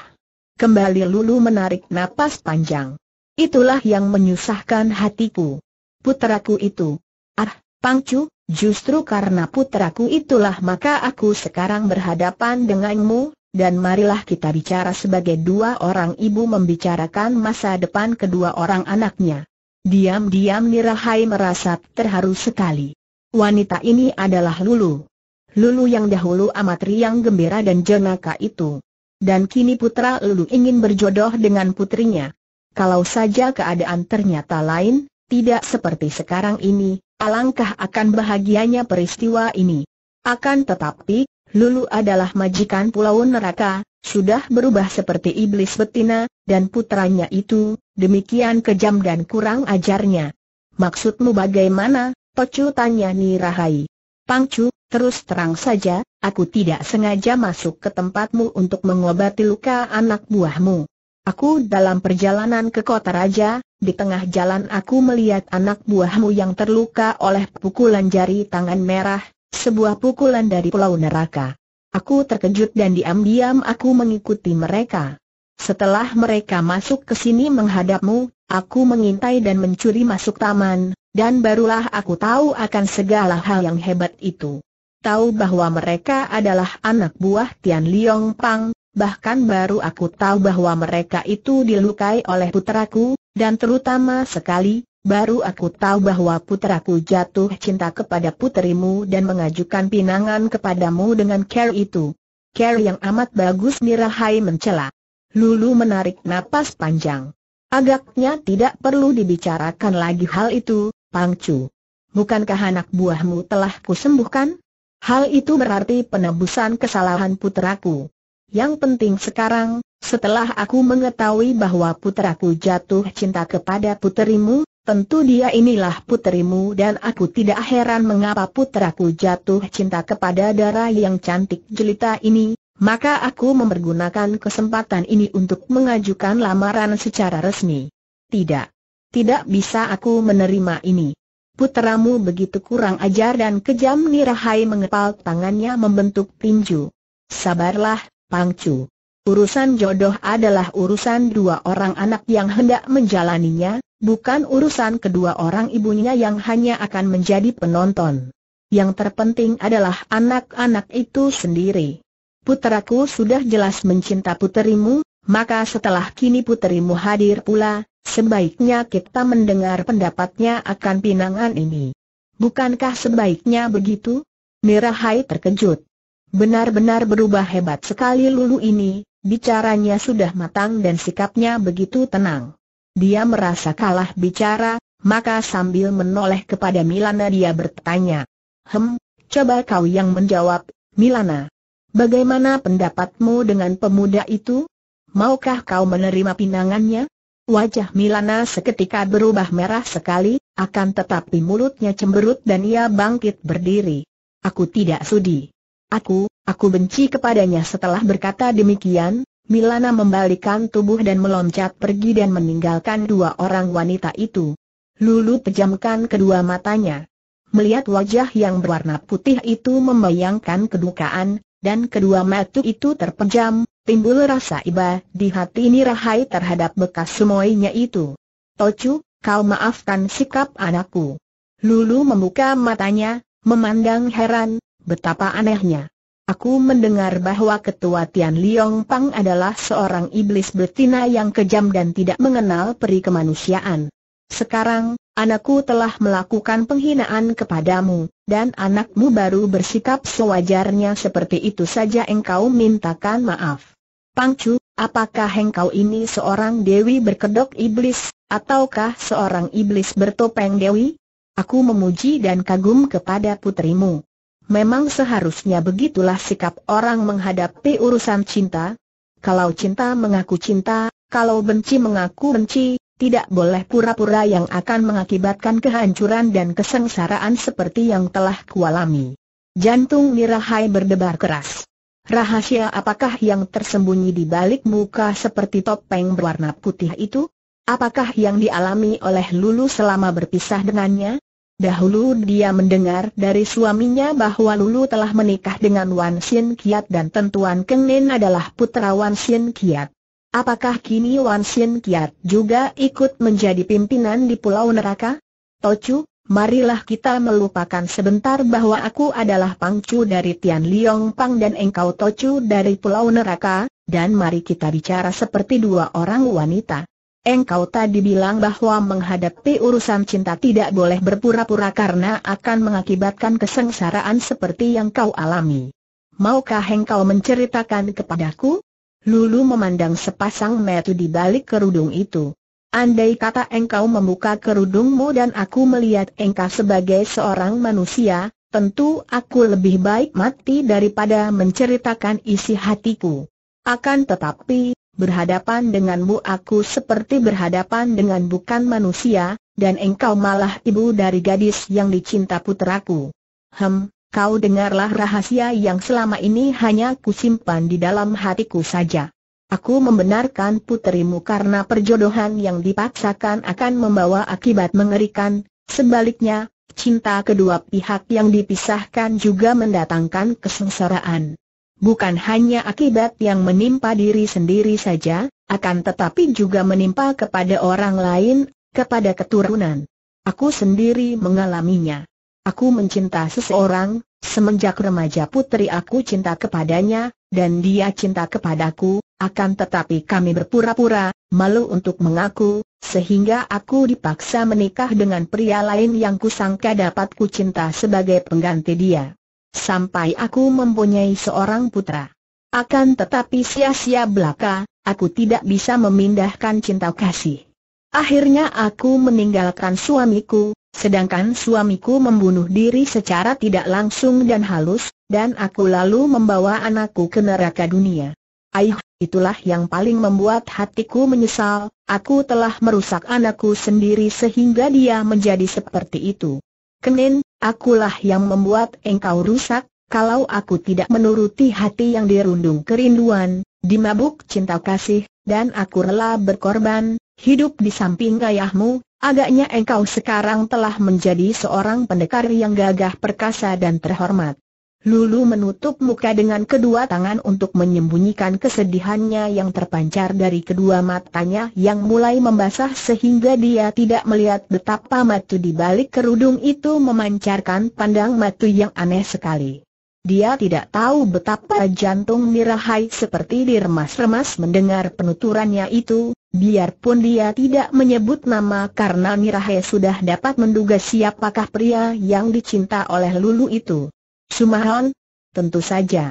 Kembali Lulu menarik napas panjang. Itulah yang menyusahkan hatiku. Puteraku itu. Ah, Pangcu, justru karena puteraku itulah maka aku sekarang berhadapan denganmu, dan marilah kita bicara sebagai dua orang ibu membicarakan masa depan kedua orang anaknya. Diam-diam Nirahai merasa terharu sekali. Wanita ini adalah Lulu. Lulu yang dahulu amat riang gembira dan jenaka itu. Dan kini putra Lulu ingin berjodoh dengan putrinya. Kalau saja keadaan ternyata lain, tidak seperti sekarang ini, alangkah akan bahagianya peristiwa ini. Akan tetapi, Lulu adalah majikan pulau neraka, sudah berubah seperti iblis betina, dan putranya itu, demikian kejam dan kurang ajarnya. Maksudmu bagaimana, Tocu tanya Nirahai. Pangcu, terus terang saja, aku tidak sengaja masuk ke tempatmu untuk mengobati luka anak buahmu. Aku dalam perjalanan ke kota raja, di tengah jalan aku melihat anak buahmu yang terluka oleh pukulan jari tangan merah, sebuah pukulan dari pulau neraka. Aku terkejut dan diam-diam aku mengikuti mereka. Setelah mereka masuk ke sini menghadapmu, aku mengintai dan mencuri masuk taman, dan barulah aku tahu akan segala hal yang hebat itu. Tahu bahwa mereka adalah anak buah Tian Liong Pang, Bahkan baru aku tahu bahwa mereka itu dilukai oleh puteraku, dan terutama sekali, Baru aku tahu bahwa puteraku jatuh cinta kepada puterimu dan mengajukan pinangan kepadamu dengan care itu. Care yang amat bagus nirahai mencela. Lulu menarik napas panjang. Agaknya tidak perlu dibicarakan lagi hal itu, Pangcu. Bukankah anak buahmu telah kusembuhkan? Hal itu berarti penebusan kesalahan puteraku. Yang penting sekarang, setelah aku mengetahui bahwa puteraku jatuh cinta kepada puterimu, Tentu dia inilah putrimu dan aku tidak heran mengapa putraku jatuh cinta kepada darah yang cantik jelita ini, maka aku mempergunakan kesempatan ini untuk mengajukan lamaran secara resmi. Tidak. Tidak bisa aku menerima ini. Putramu begitu kurang ajar dan kejam Nirahai mengepal tangannya membentuk tinju. Sabarlah, Pangcu. Urusan jodoh adalah urusan dua orang anak yang hendak menjalaninya, Bukan urusan kedua orang ibunya yang hanya akan menjadi penonton. Yang terpenting adalah anak-anak itu sendiri. Puteraku sudah jelas mencinta puterimu, maka setelah kini puterimu hadir pula, sebaiknya kita mendengar pendapatnya akan pinangan ini. Bukankah sebaiknya begitu? Mirahai terkejut. Benar-benar berubah hebat sekali Lulu ini, bicaranya sudah matang dan sikapnya begitu tenang. Dia merasa kalah bicara, maka sambil menoleh kepada Milana dia bertanya. Hem, coba kau yang menjawab, Milana. Bagaimana pendapatmu dengan pemuda itu? Maukah kau menerima pinangannya? Wajah Milana seketika berubah merah sekali, akan tetapi mulutnya cemberut dan ia bangkit berdiri. Aku tidak sudi. Aku, aku benci kepadanya setelah berkata demikian, Milana membalikan tubuh dan meloncat pergi dan meninggalkan dua orang wanita itu. Lulu pejamkan kedua matanya. Melihat wajah yang berwarna putih itu membayangkan kedukaan, dan kedua mata itu terpejam, timbul rasa iba di hati Nirahai terhadap bekas semuanya itu. Tocu, kau maafkan sikap anakku. Lulu membuka matanya, memandang heran, betapa anehnya. Aku mendengar bahwa ketua Tian Liong Pang adalah seorang iblis betina yang kejam dan tidak mengenal peri kemanusiaan. Sekarang, anakku telah melakukan penghinaan kepadamu, dan anakmu baru bersikap sewajarnya seperti itu saja engkau mintakan maaf. Pang Chu. apakah engkau ini seorang dewi berkedok iblis, ataukah seorang iblis bertopeng dewi? Aku memuji dan kagum kepada putrimu. Memang seharusnya begitulah sikap orang menghadapi urusan cinta. Kalau cinta mengaku cinta, kalau benci mengaku benci, tidak boleh pura-pura yang akan mengakibatkan kehancuran dan kesengsaraan seperti yang telah kualami. Jantung mirahai berdebar keras. Rahasia apakah yang tersembunyi di balik muka seperti topeng berwarna putih itu? Apakah yang dialami oleh Lulu selama berpisah dengannya? Dahulu dia mendengar dari suaminya bahwa Lulu telah menikah dengan Wan Xin Kiat dan tentuan Keng Nen adalah putra Wan Xin Kiat. Apakah kini Wan Xin Kiat juga ikut menjadi pimpinan di Pulau Neraka? Tocu, marilah kita melupakan sebentar bahwa aku adalah Pangcu dari Tian Liong Pang dan engkau Tocu dari Pulau Neraka, dan mari kita bicara seperti dua orang wanita. Engkau tadi bilang bahwa menghadapi urusan cinta tidak boleh berpura-pura karena akan mengakibatkan kesengsaraan seperti yang kau alami. Maukah engkau menceritakan kepadaku? Lulu memandang sepasang metu di balik kerudung itu. Andai kata engkau membuka kerudungmu dan aku melihat engkau sebagai seorang manusia, tentu aku lebih baik mati daripada menceritakan isi hatiku. Akan tetapi, berhadapan denganmu aku seperti berhadapan dengan bukan manusia, dan engkau malah ibu dari gadis yang dicinta puteraku. Hem, kau dengarlah rahasia yang selama ini hanya kusimpan di dalam hatiku saja. Aku membenarkan puterimu karena perjodohan yang dipaksakan akan membawa akibat mengerikan, sebaliknya, cinta kedua pihak yang dipisahkan juga mendatangkan kesengsaraan bukan hanya akibat yang menimpa diri sendiri saja, akan tetapi juga menimpa kepada orang lain, kepada keturunan. Aku sendiri mengalaminya. Aku mencinta seseorang, semenjak remaja putri aku cinta kepadanya, dan dia cinta kepadaku, akan tetapi kami berpura-pura, malu untuk mengaku, sehingga aku dipaksa menikah dengan pria lain yang kusangka dapat kucinta sebagai pengganti dia sampai aku mempunyai seorang putra. Akan tetapi sia-sia belaka, aku tidak bisa memindahkan cinta kasih. Akhirnya aku meninggalkan suamiku, sedangkan suamiku membunuh diri secara tidak langsung dan halus, dan aku lalu membawa anakku ke neraka dunia. Aih, itulah yang paling membuat hatiku menyesal, aku telah merusak anakku sendiri sehingga dia menjadi seperti itu. Kenin, Akulah yang membuat engkau rusak, kalau aku tidak menuruti hati yang dirundung kerinduan, dimabuk cinta kasih, dan aku rela berkorban, hidup di samping gayahmu, agaknya engkau sekarang telah menjadi seorang pendekar yang gagah perkasa dan terhormat. Lulu menutup muka dengan kedua tangan untuk menyembunyikan kesedihannya yang terpancar dari kedua matanya yang mulai membasah sehingga dia tidak melihat betapa matu di balik kerudung itu memancarkan pandang matu yang aneh sekali. Dia tidak tahu betapa jantung Nirahai seperti diremas-remas mendengar penuturannya itu, biarpun dia tidak menyebut nama karena Nirahai sudah dapat menduga siapakah pria yang dicinta oleh Lulu itu. Sumahon? Tentu saja.